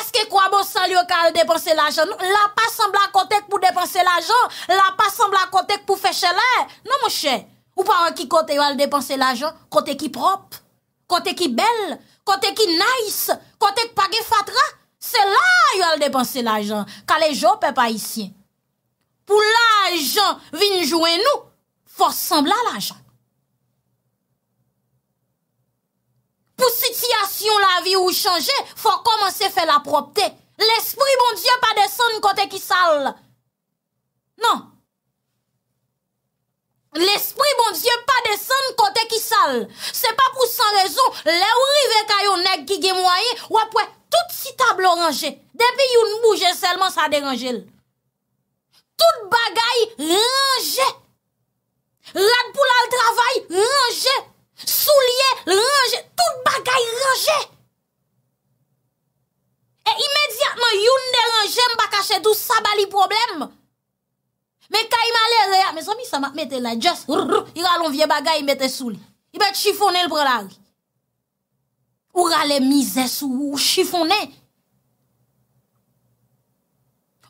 Eske kwa monsan yo ka al depanse la jan nou? La pa sembla kotek pou depanse la jan? La pa sembla kotek pou fèche la? Non monsen, ou pa wè ki kote yo al depanse la jan? Kote ki prop? Kote ki bel? Kote ki nice? Kote ki page fatra? Se la yo al depanse la jan. Ka le jo pe pa isyen. Pou la jan vinjouen nou, fò sembla la jan. pou sityasyon la vi ou chanje, fwa koman se fe la propte. L'esprit bon die pa desen kote ki sal. Nan. L'esprit bon die pa desen kote ki sal. Se pa pou san rezon, le ouri vek ayon ek ki gemwaye, wapwe, tout si tablo ranje. Depi yon mouje, selman sa deranje. Tout bagay ranje. Lat pou la l'travay, ranje. Nan. Sou liye, ranger, tout bagay ranger. E imediatman youn de ranger mba kache dou sa bali problem. Me ka imalè reyak, me somi sa matmete la jas, i ralon vie bagay mbete sou li. I bete chifonè l pralari. Ou ralè mizè sou, ou chifonè.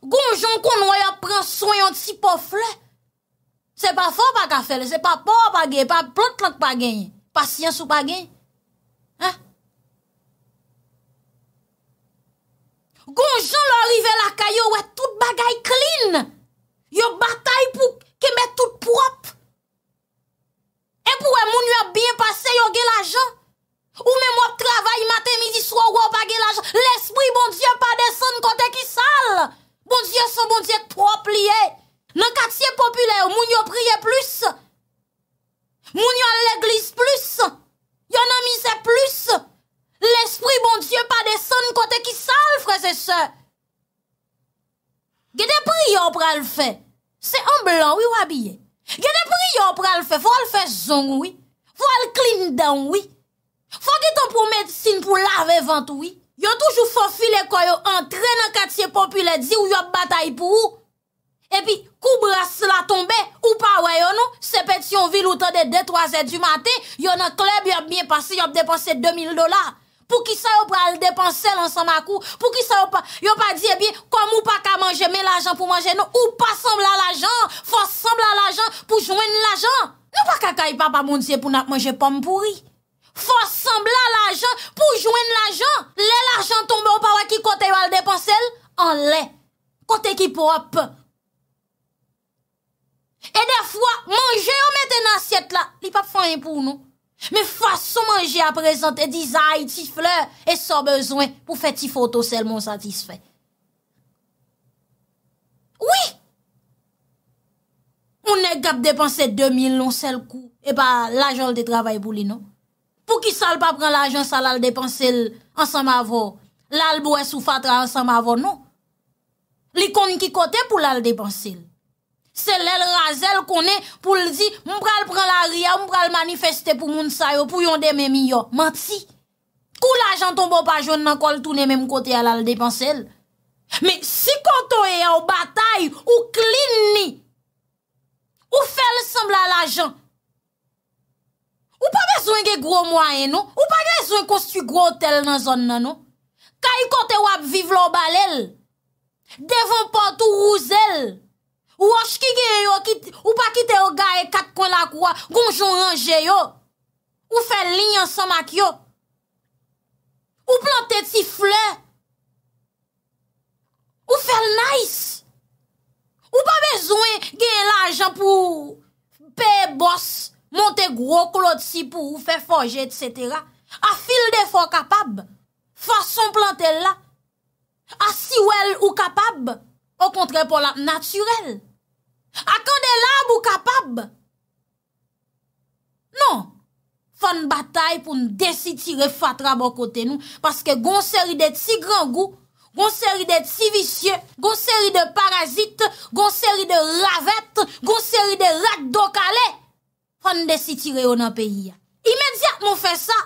Gon joun kon wè yon pren soyon ti pofle, se pa fo pa ka fele, se pa po pa ge, pa plonk lank pa genye. Gounjou lorive lakay yo, wè, tout bagay klin. Yo batay pou kemè tout prop. E pou wè, moun yo biye pase yo gelajan. Ou mè mòk travay matè midi swa wò bagay gelajan. L'espri, bon diye, pa deson kote ki sal. Bon diye, son bon diye, prop liye. Nan katsye popüler, moun yo priye plus. Moun yo priye plus. Moun yon l'Eglise plus, yon anmise plus, l'Esprit bon Diyo pa de son kote ki sal fre se se. Gye de pri yon pral fe, se an blan wye wabiye. Gye de pri yon pral fe, fwa l'fe zon wye, fwa l'klin dan wye. Fwa gye ton pou medsine pou lave vant wye. Yon toujou fwa file kwa yon antren an katye popule di ou yon batay pou ou. E pi... Kou brase la tombe, ou pa wè yo nou, sepet yon viloutan de 2-3 et du matè, yon an kleb yon biye pasi, yon ap depanse 2000 dolar. Pou ki sa yon pral depanse lansan makou, pou ki sa yon pa, yon pa diye eh biye, kom ou pa ka manje, men l'ajan pou manje nou, ou pa sembla l'ajan, fos sembla l'ajan pou jwen l'ajan. Nou pa kaka yon pa pa mounse pou nak manje pomme pouri. Fos sembla l'ajan pou jwen l'ajan, lè l'ajan tombe ou pa wè ki kote yon al depanse l, an lè, kote ki po ap. E de fwa, manje yo met en asyet la, li pap fanyen pou nou. Me fwa sou manje apresante, e dizay ti fleur, e sou bezwen pou fet ti foto sel moun satisfay. Oui! Moun e gap depanse 2000 loun sel kou, e ba l'ajol de travay pou li nou. Pou ki sal pa pran l'ajol sal al depanse l'ansam avon, l'al bou e sou fatra ansam avon nou. Li kon ki kote pou l'al depanse l. Se lèl razèl konè pou l'di mpral pran l'aria, mpral manifestè pou moun sa yo pou yon demè mi yo. Manti, kou l'ajan tombo pa joun nan kol tou nemè mkote alal depansèl. Mè, si konton yon e batay, ou klini, ou fèl sembl alajan. Ou pa bezwen gen gro mwayen nou, ou pa bezwen konstu gro otel nan zon nan nou. Ka yon konten wap viv lò balèl, devon patou rousell. Ou wos ki gen yo, ou pa kite yo gaye kat kon la kwa, gounjoun anje yo. Ou fè linyan san mak yo. Ou plantè ti fle. Ou fè l'nays. Ou pa bezwen gen l'ajan pou pe boss, monte gro klot si pou ou fè fòjè, etc. A fil de fò kapab, fò son plantè la. A siwèl ou kapab, o kontre pou la naturel. Akan de lab ou kapab? Non. Fan batay pou nou desi tire fatra bo kote nou. Paske goun seri de ti gran gou. Goun seri de ti visye. Goun seri de parazit. Goun seri de ravet. Goun seri de rak do kale. Fan desi tire ou nan peyi ya. Imediat moun fè sa.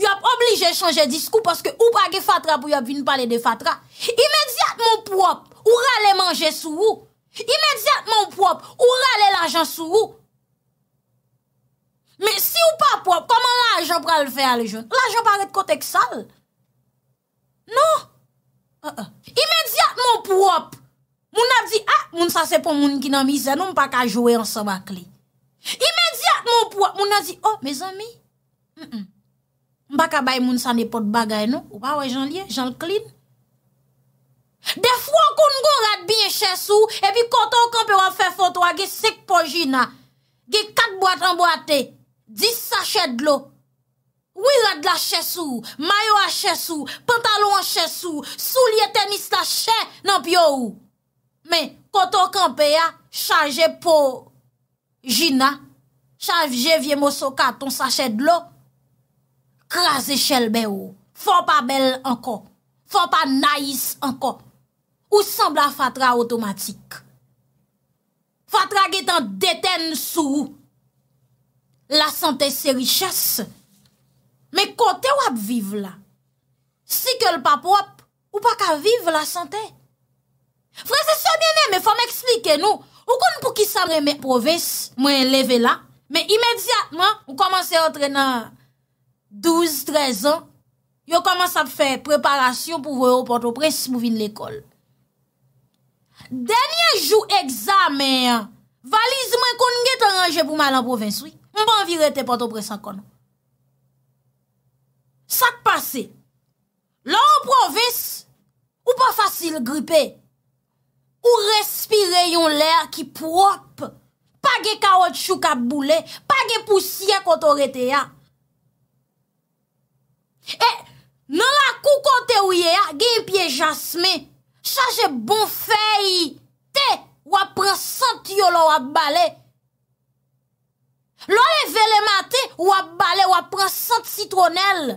Yop oblige chanje diskou. Paske ou pa ge fatra pou yop vin pale de fatra. Imediat moun pou wop. Ou rale manje sou ou. Imediat moun pouwop, ou rale la jan sou ou. Me si ou pa pouwop, koman la jan pral fe al joun? La jan paret kotek sal. Non. Ah, ah. Imediat moun pouwop, moun ap di, a, ah, moun sa se pon moun ki nan mize nou, mpa ka jowe an sa bakli. Imediat moun pouwop, moun ap di, o, oh, me zami, mba ka bay moun sa ne pot bagay nou, ou pa wè jan liye, jan l'kline. Defwa kon kon rad binye chesou E pi koto kanpe yo an fe fotwa Ge sek po jina Ge kat boate an boate Dis sachet lo Ou rad la chesou Mayo la chesou Pantalon la chesou Sou liye tenis la chen nan pyo ou Men koto kanpe ya Chanje po jina Chanje vie mou soka ton sachet lo Krasi chelbe ou Fon pa bel anko Fon pa nais anko Ou semb la fatra otomatik? Fatra getan deten sou ou? La sante se richas? Me kote wap vive la? Si ke l pap wap, ou pa ka vive la sante? Franses se mene, me fwa m'eksplike nou, ou kon pou ki sabre me proves, mwen leve la, me imediatman, ou komanse otre nan 12-13 an, yo komanse ap fe preparasyon pou vwe ou poto pres mou vin l'ekol. Denye jou eksamè, valizman kon nge te range pou malan provins wè. Mwen ban virete pato presa kon. Sak pase, la ou provins, ou pa fasil gripe. Ou respire yon lèr ki prop, pa ge kaot chou ka boule, pa ge pousye koto rete ya. E nan la kou kote ou ye ya, gen yon pie jasmey. chanje bon fey te wapre sant yolo wap bale. Lo le veleman te wap bale wapre sant citronel,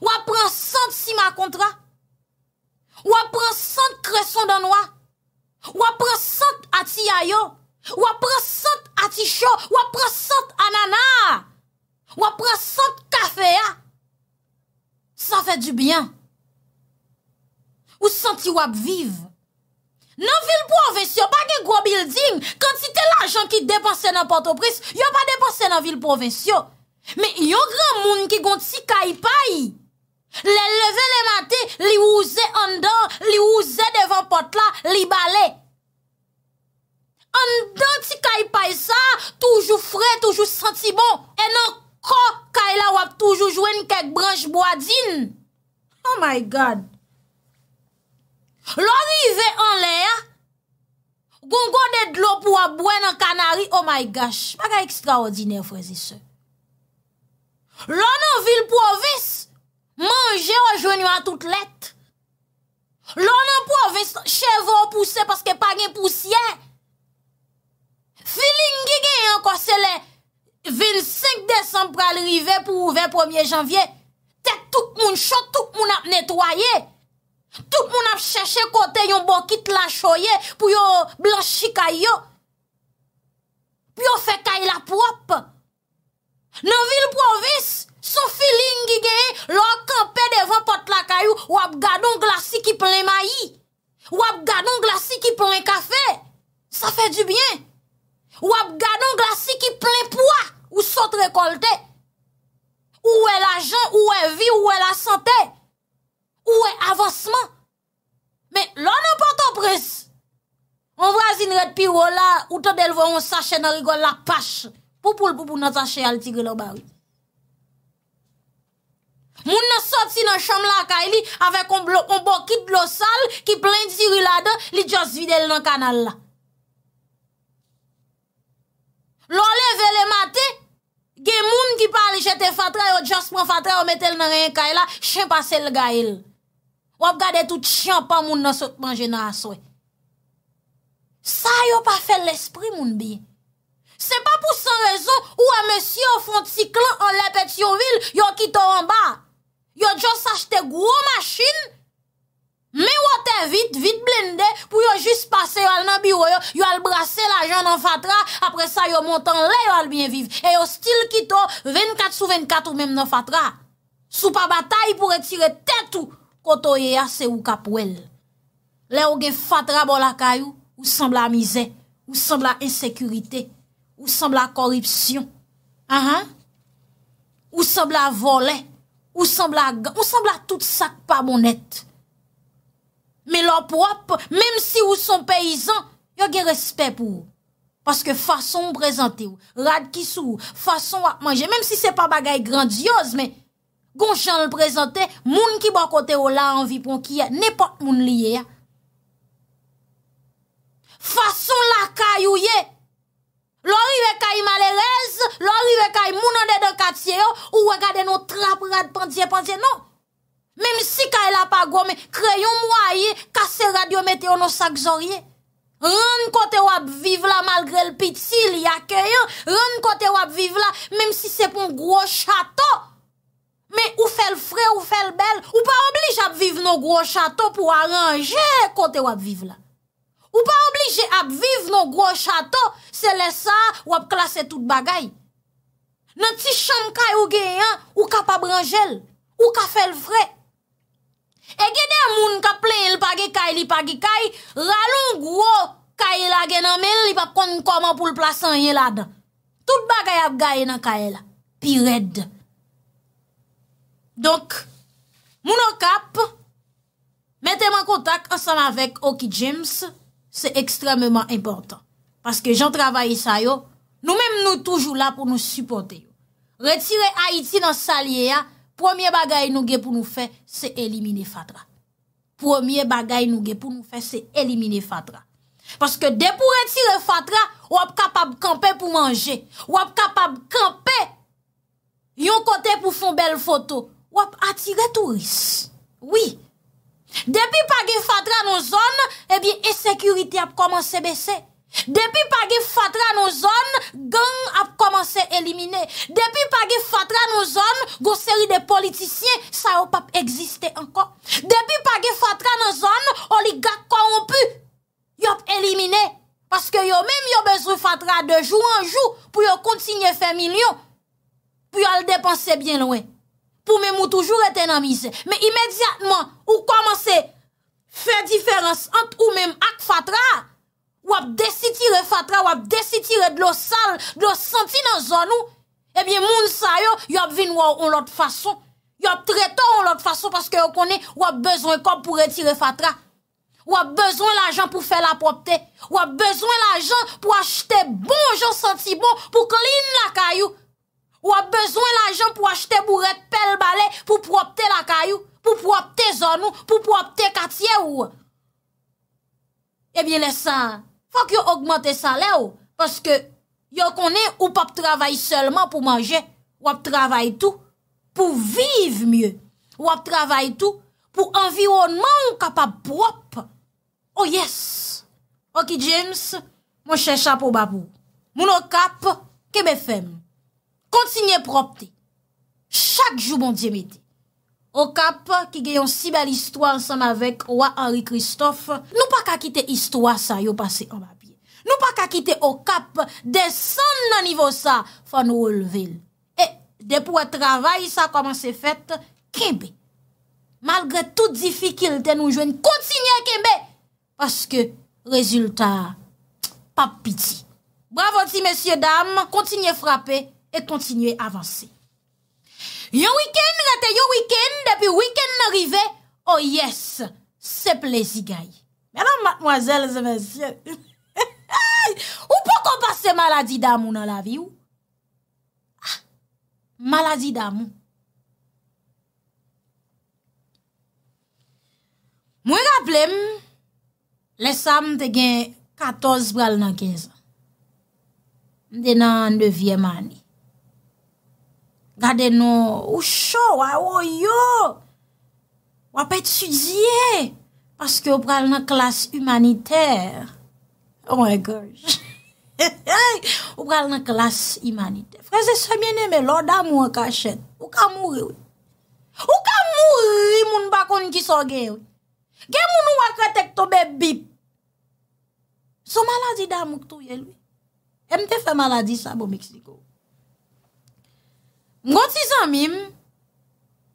wapre sant simakontra, wapre sant kreson danwa, wapre sant ati ayon, wapre sant ati chon, wapre sant anana, wapre sant kafe ya. San fe di byan. ou santi wap viv. Nan vil pou anvesyo, bag e gwo building, kantite l ajan ki depanse nan portopris, yo pa depanse nan vil pou anvesyo. Me yo gran moun ki gonti kay pay. Le leve, le mate, li wouze andan, li wouze devan potla, li bale. Andan ti kay pay sa, toujou fre, toujou santi bon, e nan kwa kay la wap toujou jwen kek branj bo adin. Oh my God! Lò rive an lè, gongon de dlo pou a bwen an kanari, oh my gosh, maka ekstraordinè fwezi se. Lò nan vil pou a vis, manje a jwen yo an tout let. Lò nan pou a vis, cheve ou pousse, paske pa gen pousse yè. Fili nge gen an kwa se le vil 5 december al rive pou ouve 1 janvye, te tout moun chot, tout moun ap netwaye. Tout moun ap chèche kote yon bon kit la choye pou yon blanchi kayo. Pyo fè kay la prop. Nan vil provis, sou filin gigeye, lòk anpe devan pot la kayo, wap gadan glasi ki plen mayi. Wap gadan glasi ki plen kafe. Sa fè di byen. Wap gadan glasi ki plen pwa ou sot rekolte. Ou e la jan, ou e vi, ou e la sante. Ouè e avansman. Men, lò nè pote pres. Mwen vrasin ret pi wò la, ou tè bel vò, mwen sache nan rigol la pache. Poupoul, poupoul, nan sache al tigre lò bari. Moun nan soti nan chom la kaili, avek on bò kit lò sal, ki plen di rilade, li jos vide lè nan kanal la. Lò lè vè lè mate, gen moun ki pali, jete fatra, yo jos mwen fatra, yo metel nan rey en kaila, e jen pase lga el. wap gade tout chan pa moun nan sot manje nan aswe. Sa yo pa fe l'esprit moun bi. Se pa pou san rezon, ou a monsi yo fonti klan an lepet yon vil, yo kito an ba. Yo jons achte gwo machin, me wote vit, vit blinde, pou yo jis pase yo al nan biro yo, yo al brase la jan nan fatra, apre sa yo montan le yo al binye viv. E yo stil kito 24 sou 24 ou menm nan fatra. Sou pa bata yi pou re tire tet ou. Koto ye yase ou kapwel. Le ou gen fatra bolakay ou, ou sembla mizè, ou sembla insekurite, ah, ah. ou sembla koripsyon. Ahan? Ou sembla volè, ou sembla tout sak pa bonèt. Men lop wap, menm si ou son peyizan, yo gen respè pou ou. Paske fason ou prezante ou, rad kis ou, fason ou ap manje, menm si se pa bagay grandyoz men, Gon chan l prezante, moun ki bon kote yo la anvi pon kiye, nepot moun liye ya. Fason la kay ou ye, lorive kay malerez, lorive kay moun an de de katye yo, ou wakade nou trap rad pandye pandye nou. Mem si kay la pa gome, kreyon mwa ye, kase radio meteo nou sak zorye. Ren kote yo ap vive la malgre l piti li akeyen, ren kote yo ap vive la, mem si se pon gro chato. Men ou fèl fre, ou fèl bel, ou pa oblige ap viv nou gro chato pou aranje kote wap viv la. Ou pa oblige ap viv nou gro chato, se lè sa wap klasè tout bagay. Nan ti chan kay ou gen yon, ou ka pa branjel, ou ka fèl fre. E genè moun ka ple el page kay li page kay, raloun gro kay la gen nan men li pap kon koman pou l plasan yon la dan. Tout bagay ap gay nan kay la, pi redd. Donk, mouno kap, mette mwen kontak ansan avèk Okijims, se ekstremèman important. Paske jan travay sa yo, nou mèm nou toujou la pou nou supporte yo. Retire Haiti nan salye ya, promye bagay nou ge pou nou fe, se elimine Fatra. Promye bagay nou ge pou nou fe, se elimine Fatra. Paske de pou retire Fatra, wap kapab kampe pou manje. Wap kapab kampe yon kote pou fon bel foto. Wap atire touris. Oui. Depi pa ge fatra nou zon, ebi, eh e-sekurite ap komanse besè. Depi pa ge fatra nou zon, gang ap komanse elimine. Depi pa ge fatra nou zon, goseri de politisyen, sa wap ap eksiste anko. Depi pa ge fatra nou zon, oligak konwopu. Yop elimine. Paske yo menm yo bezou fatra de jou an jou pou yo kontsigne fe milyon. Pou yo al depanse bien louen. pou men mou toujou retenamize. Men imediatman ou komanse fe diferans ant ou men ak fatra, wap desi tire fatra, wap desi tire dlo sal, dlo senti nan zon ou, ebyen moun sa yo, yo ap vin waw on lot fason, yo ap treto on lot fason paske yo konen wap bezon kop pou retire fatra, wap bezon l'ajan pou fe la popte, wap bezon l'ajan pou achete bon jen senti bon pou klin la kayou. Ou ap bezwen la jan pou achete bourret pel bale pou propte la kayou, pou propte zonou, pou propte katiye ou. Ebyen eh lesan, fok yo augmente sale ou, paske yo konen ou pap travay selman pou manje, ou ap travay tou pou viv mye, ou ap travay tou pou anvironman kapap prop. O oh, yes, oki James, mwen chencha pou babou. Mouno kap, ke me feme? Kontinye propti. Chak jou bon diye midi. Okap ki geyon si bel istwa ansan avèk wa Henri Christophe. Nou pa kakite istwa sa yo pase an apye. Nou pa kakite okap desan nan nivou sa fan ou ou levèl. E depo wè travay sa koman se fèt, kebe. Malgre tout difikil te nou jwen kontinye kebe. Paske rezultat pap piti. Bravo ti mesye dam, kontinye frape. E kontinye avanse. Yo wiken, rete yo wiken, depi wiken nareve, oh yes, se plezi gay. Mèlan matmoazel, se mèsyen. Ou pou kon pase maladi damou nan la vi ou? Ah, maladi damou. Mwen rablem, lesam te gen 14 bral nan 15. Mwen denan an devye mani. Gade nou, ou chou, a ou yo, wap etudye, paske ou pral nan klas humanitèr. Oh my gosh, ou pral nan klas humanitèr. Freze, semen eme, loda mou akashen, ou ka mouri wè. Ou ka mouri moun bakoun ki soge wè. Gen moun ou akatek tobe bip. Sou malazi da mou ktou yè lwi. Emte fe malazi sa bo miks dikou. Mgon ti zanmim,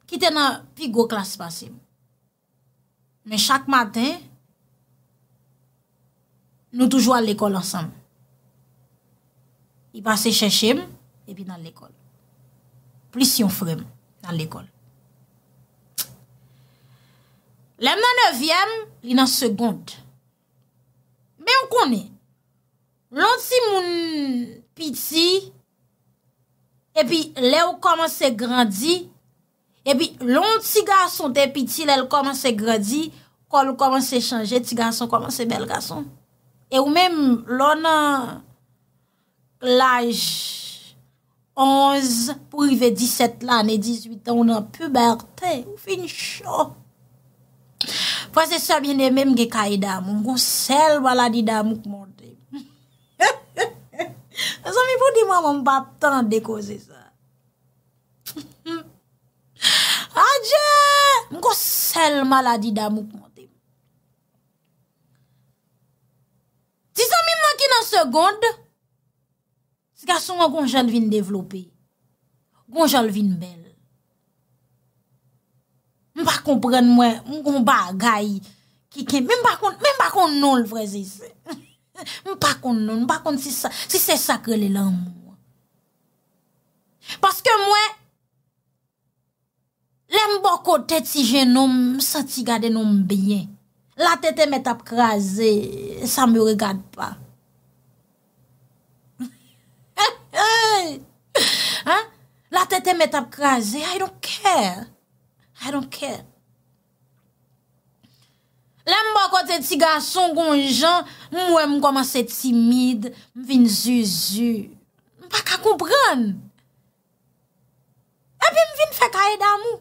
ki tena pi go klas pasim. Men chak maten, nou toujwa l'ekol ansam. I pa se cheshem, e pi nan l'ekol. Plis yon frem, nan l'ekol. Lem nan 9e, li nan 2nd. Men yon konen, lansi moun piti, lansi moun piti, E pi le ou komanse grandi. E pi lon ti gason te pitil el komanse gradi. Kol ou komanse chanje ti gason komanse bel gason. E ou menm lona laj 11 pou ive 17 lane 18 an ou nan pubertè. Ou fin chan. Pwa se sa mene menm ge ka idam. Mwen mwen sel wala di dam moun. San mi pou di mwa mwa mpa tan deko se sa. Adje! Mwen kon sel maladi da mwok mwote. Ti san mi man ki nan segonde, se ka son konjolvin devlope. Konjolvin bel. Mwen pa kompren mwen, mwen kon ba gai, ki kem, mwen pa kon non l vreze se. Mwen pa kon. Mwen pa kon non, mwen pa kon si se sakre le lan mwen. Paske mwen, le mbo kote ti genom, sa ti gade non mbyen. La tete mwen tap krasi, sa mwen regade pa. La tete mwen tap krasi, I don't care. I don't care. La mwen kote ti gason kon jan, mwen mwen koman se timide, mwen fin zuzu. Mwen pa ka koupran. E pi mwen fin fe ka edamou.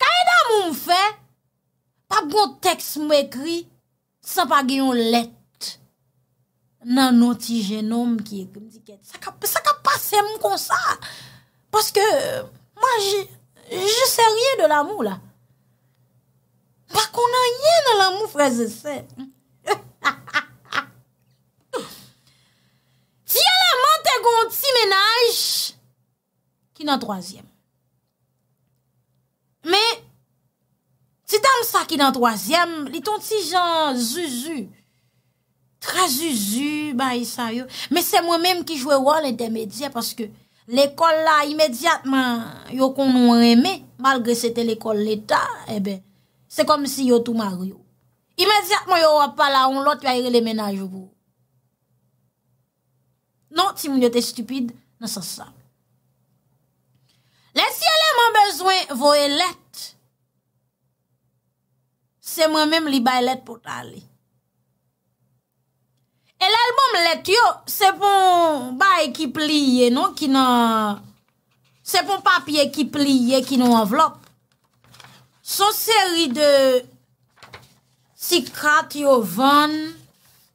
Ka edamou mwen fe, pa konteks mwen ekri, sa pa genyon let nan anotijenom ki ekri. Sa ka pase mwen konsa. Paske mwen jese rye de l'amou la. Bak kon nan yè nan lan mou freze se. Ti yè la mante goun ti menaj, ki nan troasyem. Me, ti dam sa ki nan troasyem, li ton ti jan zuzu. Tra zuzu, ba yi sa yo. Me se mwen menm ki jwe wò le demedye, paske le kol la imediatman yo kon non reme, malgre se te le kol leta, ebe, Se kom si yo tou mag yo. Imediat mwen yo wap pala, on lot yoy a yoy le menaj yo go. Non, si mwen yo te stupide, nan se sa. Le siyele mwen bezwen vo e let, se mwen menm li bay let pou tali. E lalboum let yo, se pon bay ki pliye, non ki nan, se pon papye ki pliye ki nan wavlot. Son seri de si krat yo van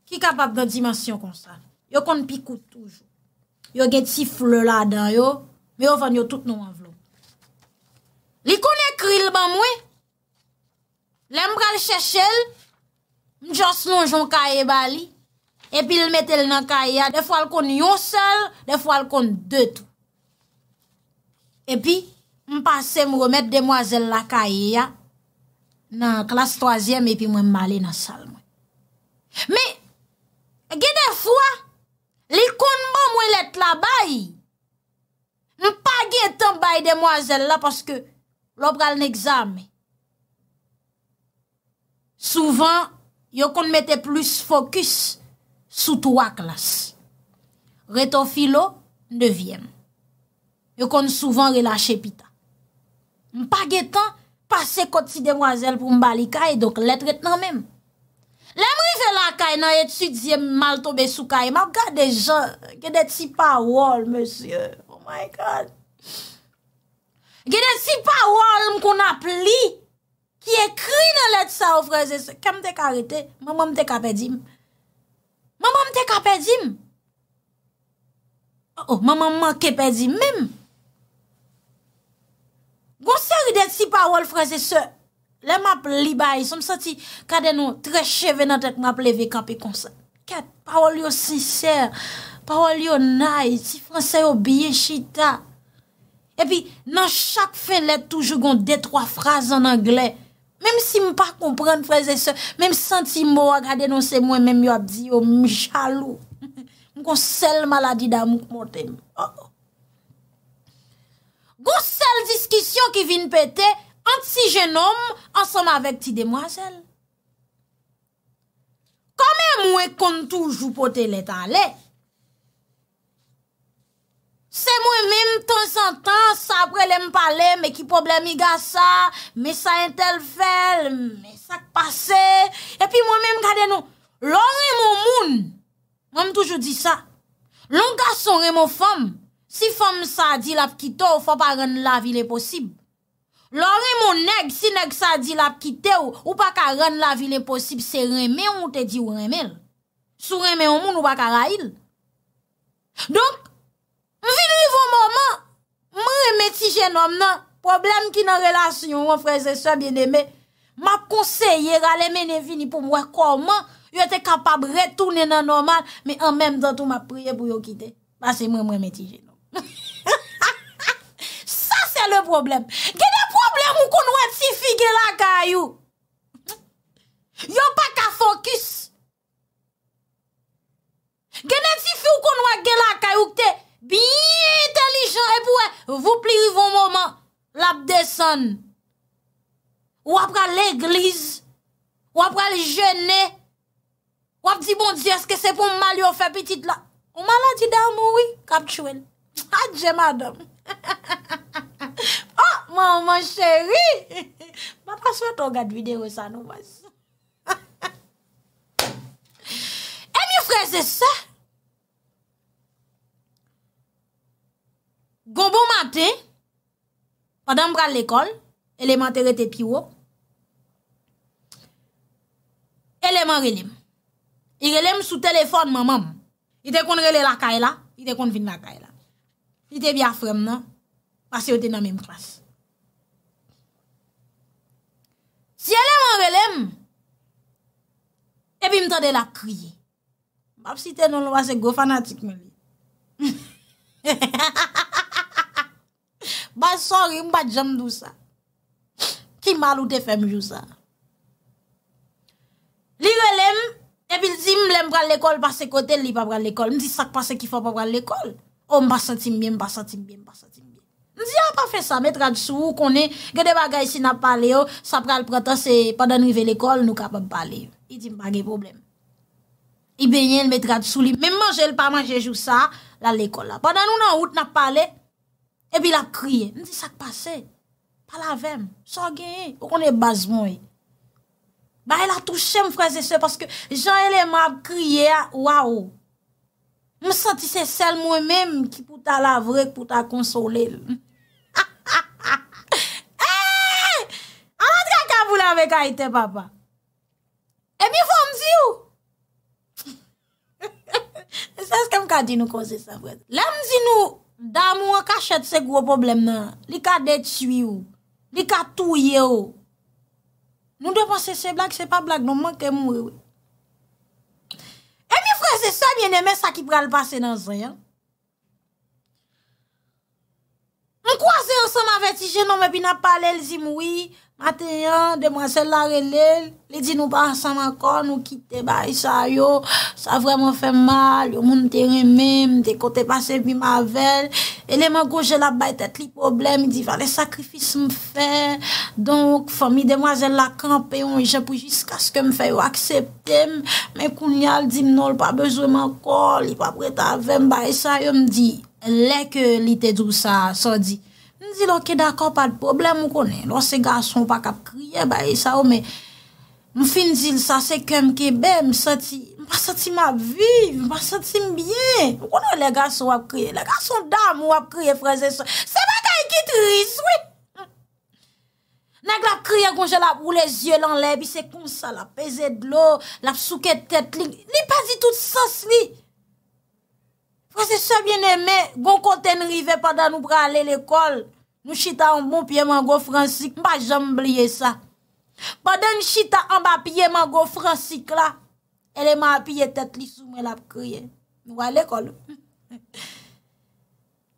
ki kapap gen dimensyon kon san. Yo kon pikou toujou. Yo gen si fle la dan yo. Me yo van yo tout nou avlou. Li kon ekri l ban mwen. Lem kal chechel. Mjons non jon kaje bali. Epi l metel nan kaje. De fwa l kon yon sel. De fwa l kon de tou. Epi Mpase mw remet demwazel la kaye ya nan klas toazyem epi mwen male nan sal mwen. Me, ge defwa, likon mwen bon mwen let la bayi. Mpa ge etan bayi demwazel la paske lopral n'exame. Souvan, yo kon mette plus fokus sou toa klas. Reto filo, devyem. Yo kon souvan relache pita. Mpa ge tan, pase koti demwazel pou mbali kaye, dok letre tan menm. Lemri ve la kaye nan yetu diye mal tobe sou kaye, ma wakad deja, ge deti pa wol, mesye. Oh my God! Ge deti pa wol mkoun ap li, ki ekri nan let sa ou oh freze se. Kem te karite? Mman mte ka pedim? Mman mte ka pedim? Oh, mman mman ke pedim menm. Gon seri det si pa wol fraze se, le map li bay, som santi kade nou tre cheve nan tet map leve kapi konsen. Ket, pa wol yo si ser, pa wol yo nay, si franse yo biye chita. E pi nan chak fin let toujou gon detroye fraze an angle. Mem si m pa kompren fraze se, mem santi m wakade nou se mwen menm yo apzi yo m jalou. M kon sel maladi da mouk monten. Ok. Oh, oh. gous sel diskisyon ki vin pete, ant si jenom, ansan avèk ti demwazel. Kame mwen kontou jupote leta le? Se mwen mèm ton santan, sa apre lem pale, me ki problemi ga sa, me sa entel fel, me sa k'pase, epi mwen mèm gade nou, lon remon moun, mwen mwen toujou di sa, lon gason remon fòm, Si fòm sa di la pkite ou, fò pa ren la vilè posib. Lò rè moun neg, si neg sa di la pkite ou, ou pa ka ren la vilè posib, se remè ou te di ou remè lè. Sou remè ou moun ou pa ka ra il. Donk, m vin rivou mòman, m remè ti jenòm nan, problem ki nan relasyon ou mwen freze soye bine mè, m ap konseye ralè mè ne vini pou m wè kòman, yo te kapab retounen nan normal, mè an mèm dan tou m ap priye pou yo kite, ba se m remè ti jenò. Sa se le problem Genè problem ou kon wè ti fi gen lakay ou Yo pa ka fokus Genè ti fi ou kon wè gen lakay ou Kte bi intelligent E pou wè, vou pli wivon mouman Lap de san Ou apra l'eglise Ou apra l'je ne Ou ap di bon di Eske se pou m mal yo fe petit la Ou maladi da moui, kap chou el Adje madam. Oh, maman chéri. Mata sou ton gad videyo sa nou waz. E mi freze sa. Goubo mate, padan pran l'ekol, eleman tere te piwo. Eleman relim. Il relim sou telefon mamam. I te kon relil la kayla, i te kon vin la kayla. I te bya frem nan, pa se yo te nan menm klas. Si ye lem an we lem, epi mta de la kriye. Bab si te nan lo ba se go fanatik men li. Ba sori mba jandou sa. Ki mal ou te fem jou sa. Li we lem, epi zi m lem pral lekol pa se kote li pa pral lekol. M ti sak pa se ki fa pa pral lekol. Ou oh, mba satim byen, mba satim byen, mba satim byen. Ndi a pa fe sa, metra disou, kone, gade bagay si nap pale yo, sapral prata se, padan rive l'ekol, nou ka pa pale yo. I di mba ge problem. I benyen, metra disou li, men manjel pa manjel jou sa, la l'ekol la. Padan ou nan out nap pale, ebi la kriye. Ndi sa kpase, palavem, sogeye, ou kone bazmoye. Ba e la touche mfraze se, paske jan eleman kriye, wawo. Mè sati se sel mwen mèm ki pou ta lavre, ki pou ta konsolel. Eh! Anad ka ka boulan vek a ite papa? E mi fò mzi ou? Se se kem ka di nou kon se sa vrede. Lè mzi nou, dam mwen ka chet se gwo problem nan, li ka deti ou, li ka touye ou. Nou dè pa se se blak, se pa blak, nou mwen kem mwen ou. Mwen kwa se sa mwen eme sa ki pral basen an zan. Mwen kwa se an sa mwen veti jen mwen mwen bina pale l zi moui... Maten yon, demwazel la rele, li di nou pa ansan man kon, nou kite ba isa yo, sa vreman fe mal, yon moun te reme, mte kote pase bi mavel, ele man goje la bay tet li problem, li di va le sakrifis m fe, donk fami demwazel la kampe, yon je pou jiska skan m fe yo aksepte, men koun nyal di m nol pa bezwe man kon, li pa breta ven ba isa yo m di, lek li te dousa, sa di, Oh, m fin zil anke dakor pa de problem m konen. Lwa se gason wak ap kriye ba e sa o me. M fin zil sa se kem ke bem. M sa ti, m pa sa ti ma vy, m pa sa ti m byen. M konen le gason wap kriye. Le gason dam wap kriye fraze so. Se ba kwa e kit riswi. Nag la kriye konje la ou le zye lan le. Bi se kon sa la peze dlo. La psouke tete li. Li pa zi tout sas li. Fraze so bien eme. Gon kote n rive pa dan ou pra ale l'ekol. Nou chita an bon piye man go fransik. Mpa jan mbliye sa. Mpa den chita an ba piye man go fransik la. Eleman apiye tet li sou mwen la ap kriye. Nou wale kol.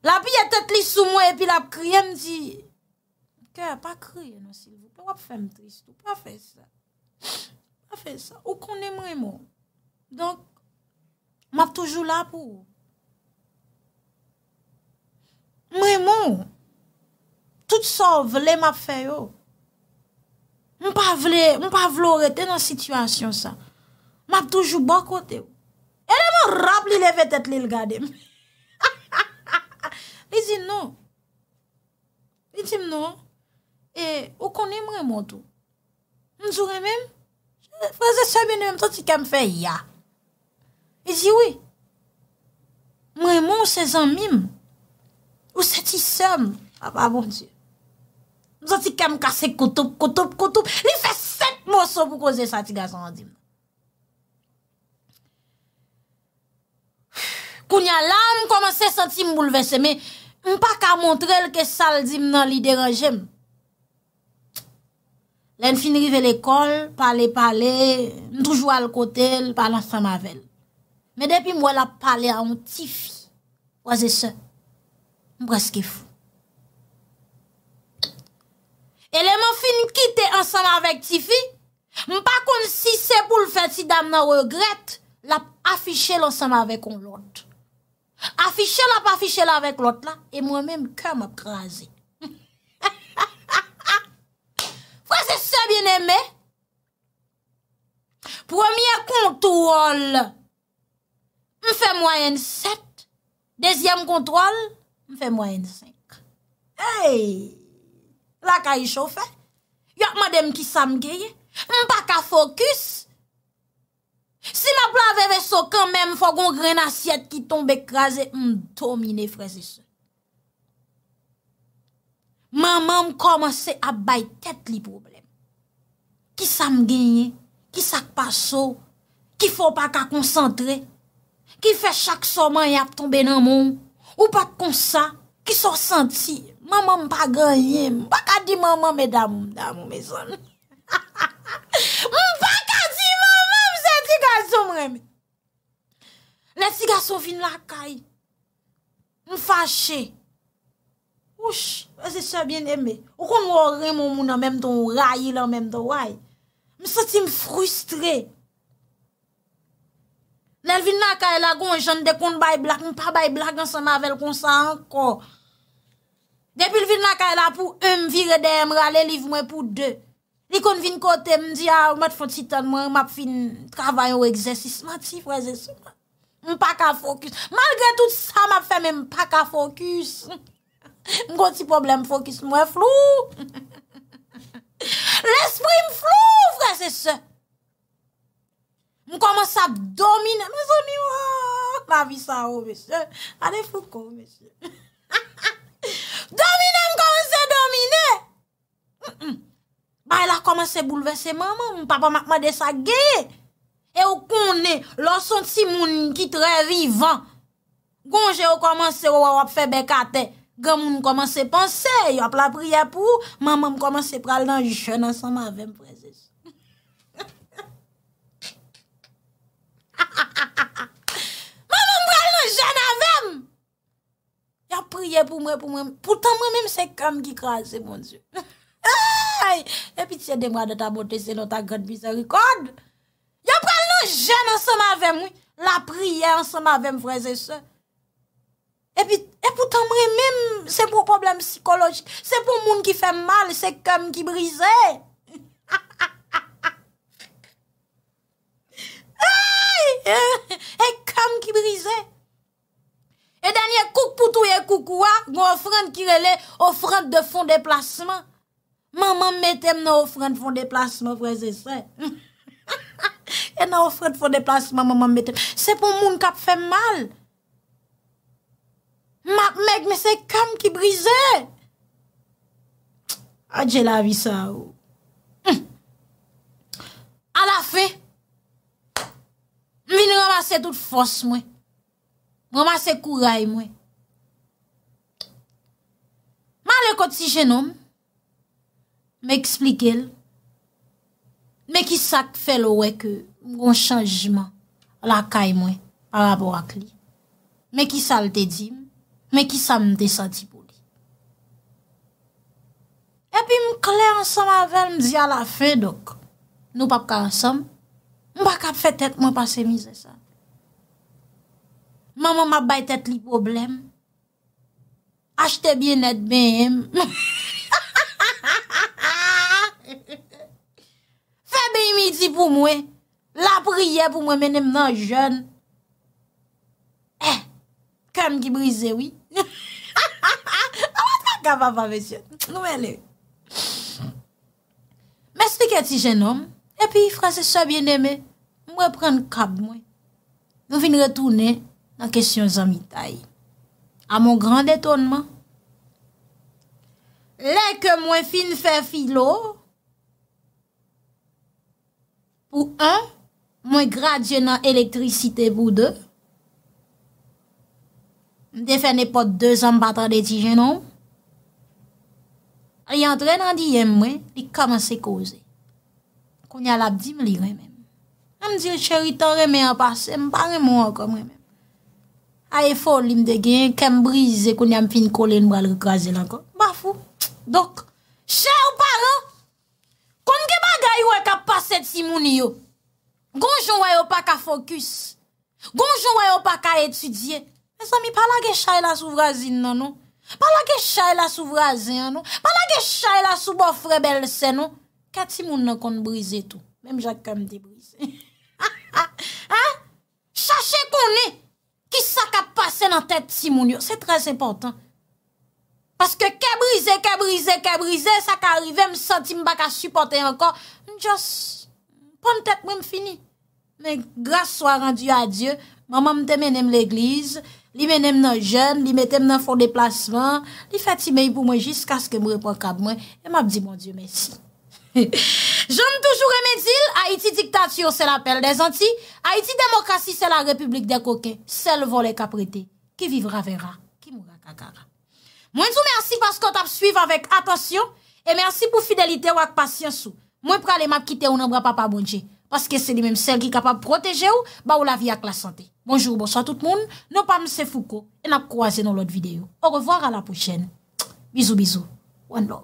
La apiye tet li sou mwen epi la ap kriye mdi. Mka ya pa kriye nan si. Mpa wap fèm trist. Mpa fè sa. Mpa fè sa. Ou konen mreman. Donk. Mpa toujou la pou. Mreman. Tout sa vle map fe yo. Mou pa vle, mou pa vle o rete nan situasyon sa. Map toujou bakote yo. E leman rap li leve tet li lgade. Li zi nou. Li zi nou. E ou koni mreman tou. Mzou remen. Frase semeni mtoti kam fe ya. Li zi ou. Mreman ou sezen mim. Ou seti sem. A ah, pa ah, bon diyo. Mwen sa ti kem kasek koutoup koutoup koutoup Li fe set moso pou koze sa ti gazan dim Kounya la mwen komanse senti mwen bouleve se Mwen pa ka montre l ke sal dim nan li deranje mwen Len finrive l ekol, pale pale Mwen toujou al kote l, pale ansan ma ven Mwen depi mwen la pale a mwen ti fi Waze se, mwen brezke fou Elèman fin ki te ansan avèk ti fi, m pa kon si se pou l fè si dam nan regret, l ap afichè l ansan avèk on l ot. Afichè l ap afichè l avèk l ot la, e mwen mèm kè m ap krasè. Fwa se se bienèmè? Premye kontrol, m fè mwayen 7. Dezyem kontrol, m fè mwayen 5. Eyyy! la ka yi choufe, yo ak madem ki sa mgeye, m pa ka fokus, si la pla veve so, kanmem fokon gren asyet ki tombe kreze, m tomine freze se. Mamam komanse ap baytet li problem. Ki sa mgeye, ki sak pa so, ki fo pa ka konsantre, ki fe chak soman yap tombe nan moun, ou pa konsa, ki so sentire. Maman pa ganyem, baka di maman me damou, damou me son. Mou baka di maman, mse ti ga zomre me. Nè ti ga sou vin lakay, mou fache. Osh, wè se sè bien eme, ou kon wò remon mou nan menm don rayi lan menm do waj. Mou sè ti m frustre. Nè vin lakay lakon, jande kon bay blak, mou pa bay blak, anse mavel kon sa anko. Depi l vin la ka e la pou un, m vire de, m rale liv mwen pou de. Li kon vin kote, m di a, ah, m at foti tan mwen, m ap fin travay ou egzesis mati, freze se. M pa ka fokus. Malgre tout sa, m ap fe men, m pa ka fokus. M konti problem fokus mwen flou. L espri m flou, freze se. M koman sa domine, m zoni wak, m avisa ou, mese. A de foku, mese. Domine m komanse domine. Ba y la komanse boulevese maman. M papa makman de sa geye. E ou konen, lonson si moun ki tre vivan. Gonje ou komanse wawap febe kate. Gamoun m komanse panse, yop la priye pou. Maman m komanse pral nan jen asan mavem prezes. Maman m pral nan jen avem. Ya priye pou mwen, pou mwen. Poutan mwen menm se kam ki kraze, mon dieu. Ay, epi tiye demwa de ta bote, se nou ta gade miserikode. Ya pral nan jen an se mavem, oui. La priye an se mavem fraze se. Epi, epi pou mwen menm, se pou problem psikolojik. Se pou moun ki fe mal, se kam ki brize. Ay, epi, kam ki brize. E danye kouk pou touye kouk wak, gwa ofran kirele, ofran de fon deplasman. Maman metem nan ofran fon deplasman, vwe se se. E nan ofran fon deplasman, maman metem. Se pou moun kap fe mal. Mak meg, me se kam ki brize. A dje la vi sa ou. Oh. A la fe, mi vile ramase tout fos mwen. Mwen mase kou ray mwen. Mwen le kot si jenom, mwen eksplike l, mwen ki sak fè l wè ke mwen chanjman la kay mwen a la bo ak li. Mwen ki sal te di mwen, mwen ki sal mwen te sa ti pou li. E pi mwen kle ansam avè mwen di a la fè dok. Nou pap ka ansam, mwen pa ka fè tèt mwen pa se mize sa. Maman mabay tèt li problem. Achte bie net bè yèm. Fè bè yèm iti pou mwen. La priè pou mwen menèm nan jèn. Eh, kèm ki brise wè. A wè tè kèm pa pa mè sè. Nou mè lè. Mè sè fè kè ti jèn om. E pi y fransè sa bie nèmè. Mwen pren kèm mwen. Nou fin retounè. nan kesyon zan mi tay. A moun gran detonman. Lè ke mwen fin fè filo, pou an, mwen gradye nan elektrisite pou de, mwen defè nè pot de zan patan de ti genon, a yantre nan diye mwen, li kaman se koze. Koun yal ap di mwen li remen. A mwen diye chèri ta remen apase, mwen pare mwen akom remen. A e folim de gen, kem brize kon yam fin kole nou al rikaze lankan. Bafou, dok. Che ou palo, kon ge bagay wè ka pase timouni yo. Gonjou wè yo pa ka fokus. Gonjou wè yo pa ka etudye. E sami pala ge chay la sou vrazin nou nou. Pala ge chay la sou vrazin nou nou. Pala ge chay la sou bof rebelse nou. Kati moun nou kon brize tou. Mem jake kem de brize. Chache kon e. Ki sa ka pase nan tèt si moun yo? Se trez important. Paske ke brize, ke brize, ke brize, sa ka arrive m senti m baka supporte ankon, m jos pon tèt mwen m fini. Men, grasso a rendu a Diyo, maman m temenem l'eglize, li menem nan jen, li metem nan fon deplasman, li fatime yi pou mwen jis, kaske m repokab mwen, e m ap di moun Diyo mèsi. J'aime toujours aimer dire, Haïti dictature, c'est l'appel des Antilles. Haïti démocratie, c'est la république des coquins. C'est le volet caprété. Qui vivra verra, qui mourra cacara. Moi, vous merci parce que t'a suivi avec attention. Et merci pour fidélité ou patience. Moi, pour aller quitter ou n'embra papa Parce que c'est les même celle qui est capable de protéger ou, bah, ou la vie avec la santé. Bonjour, bonsoir tout le monde. non pas M. Foucault et nous croisé dans l'autre vidéo. Au revoir à la prochaine. Bisous, bisous. One love.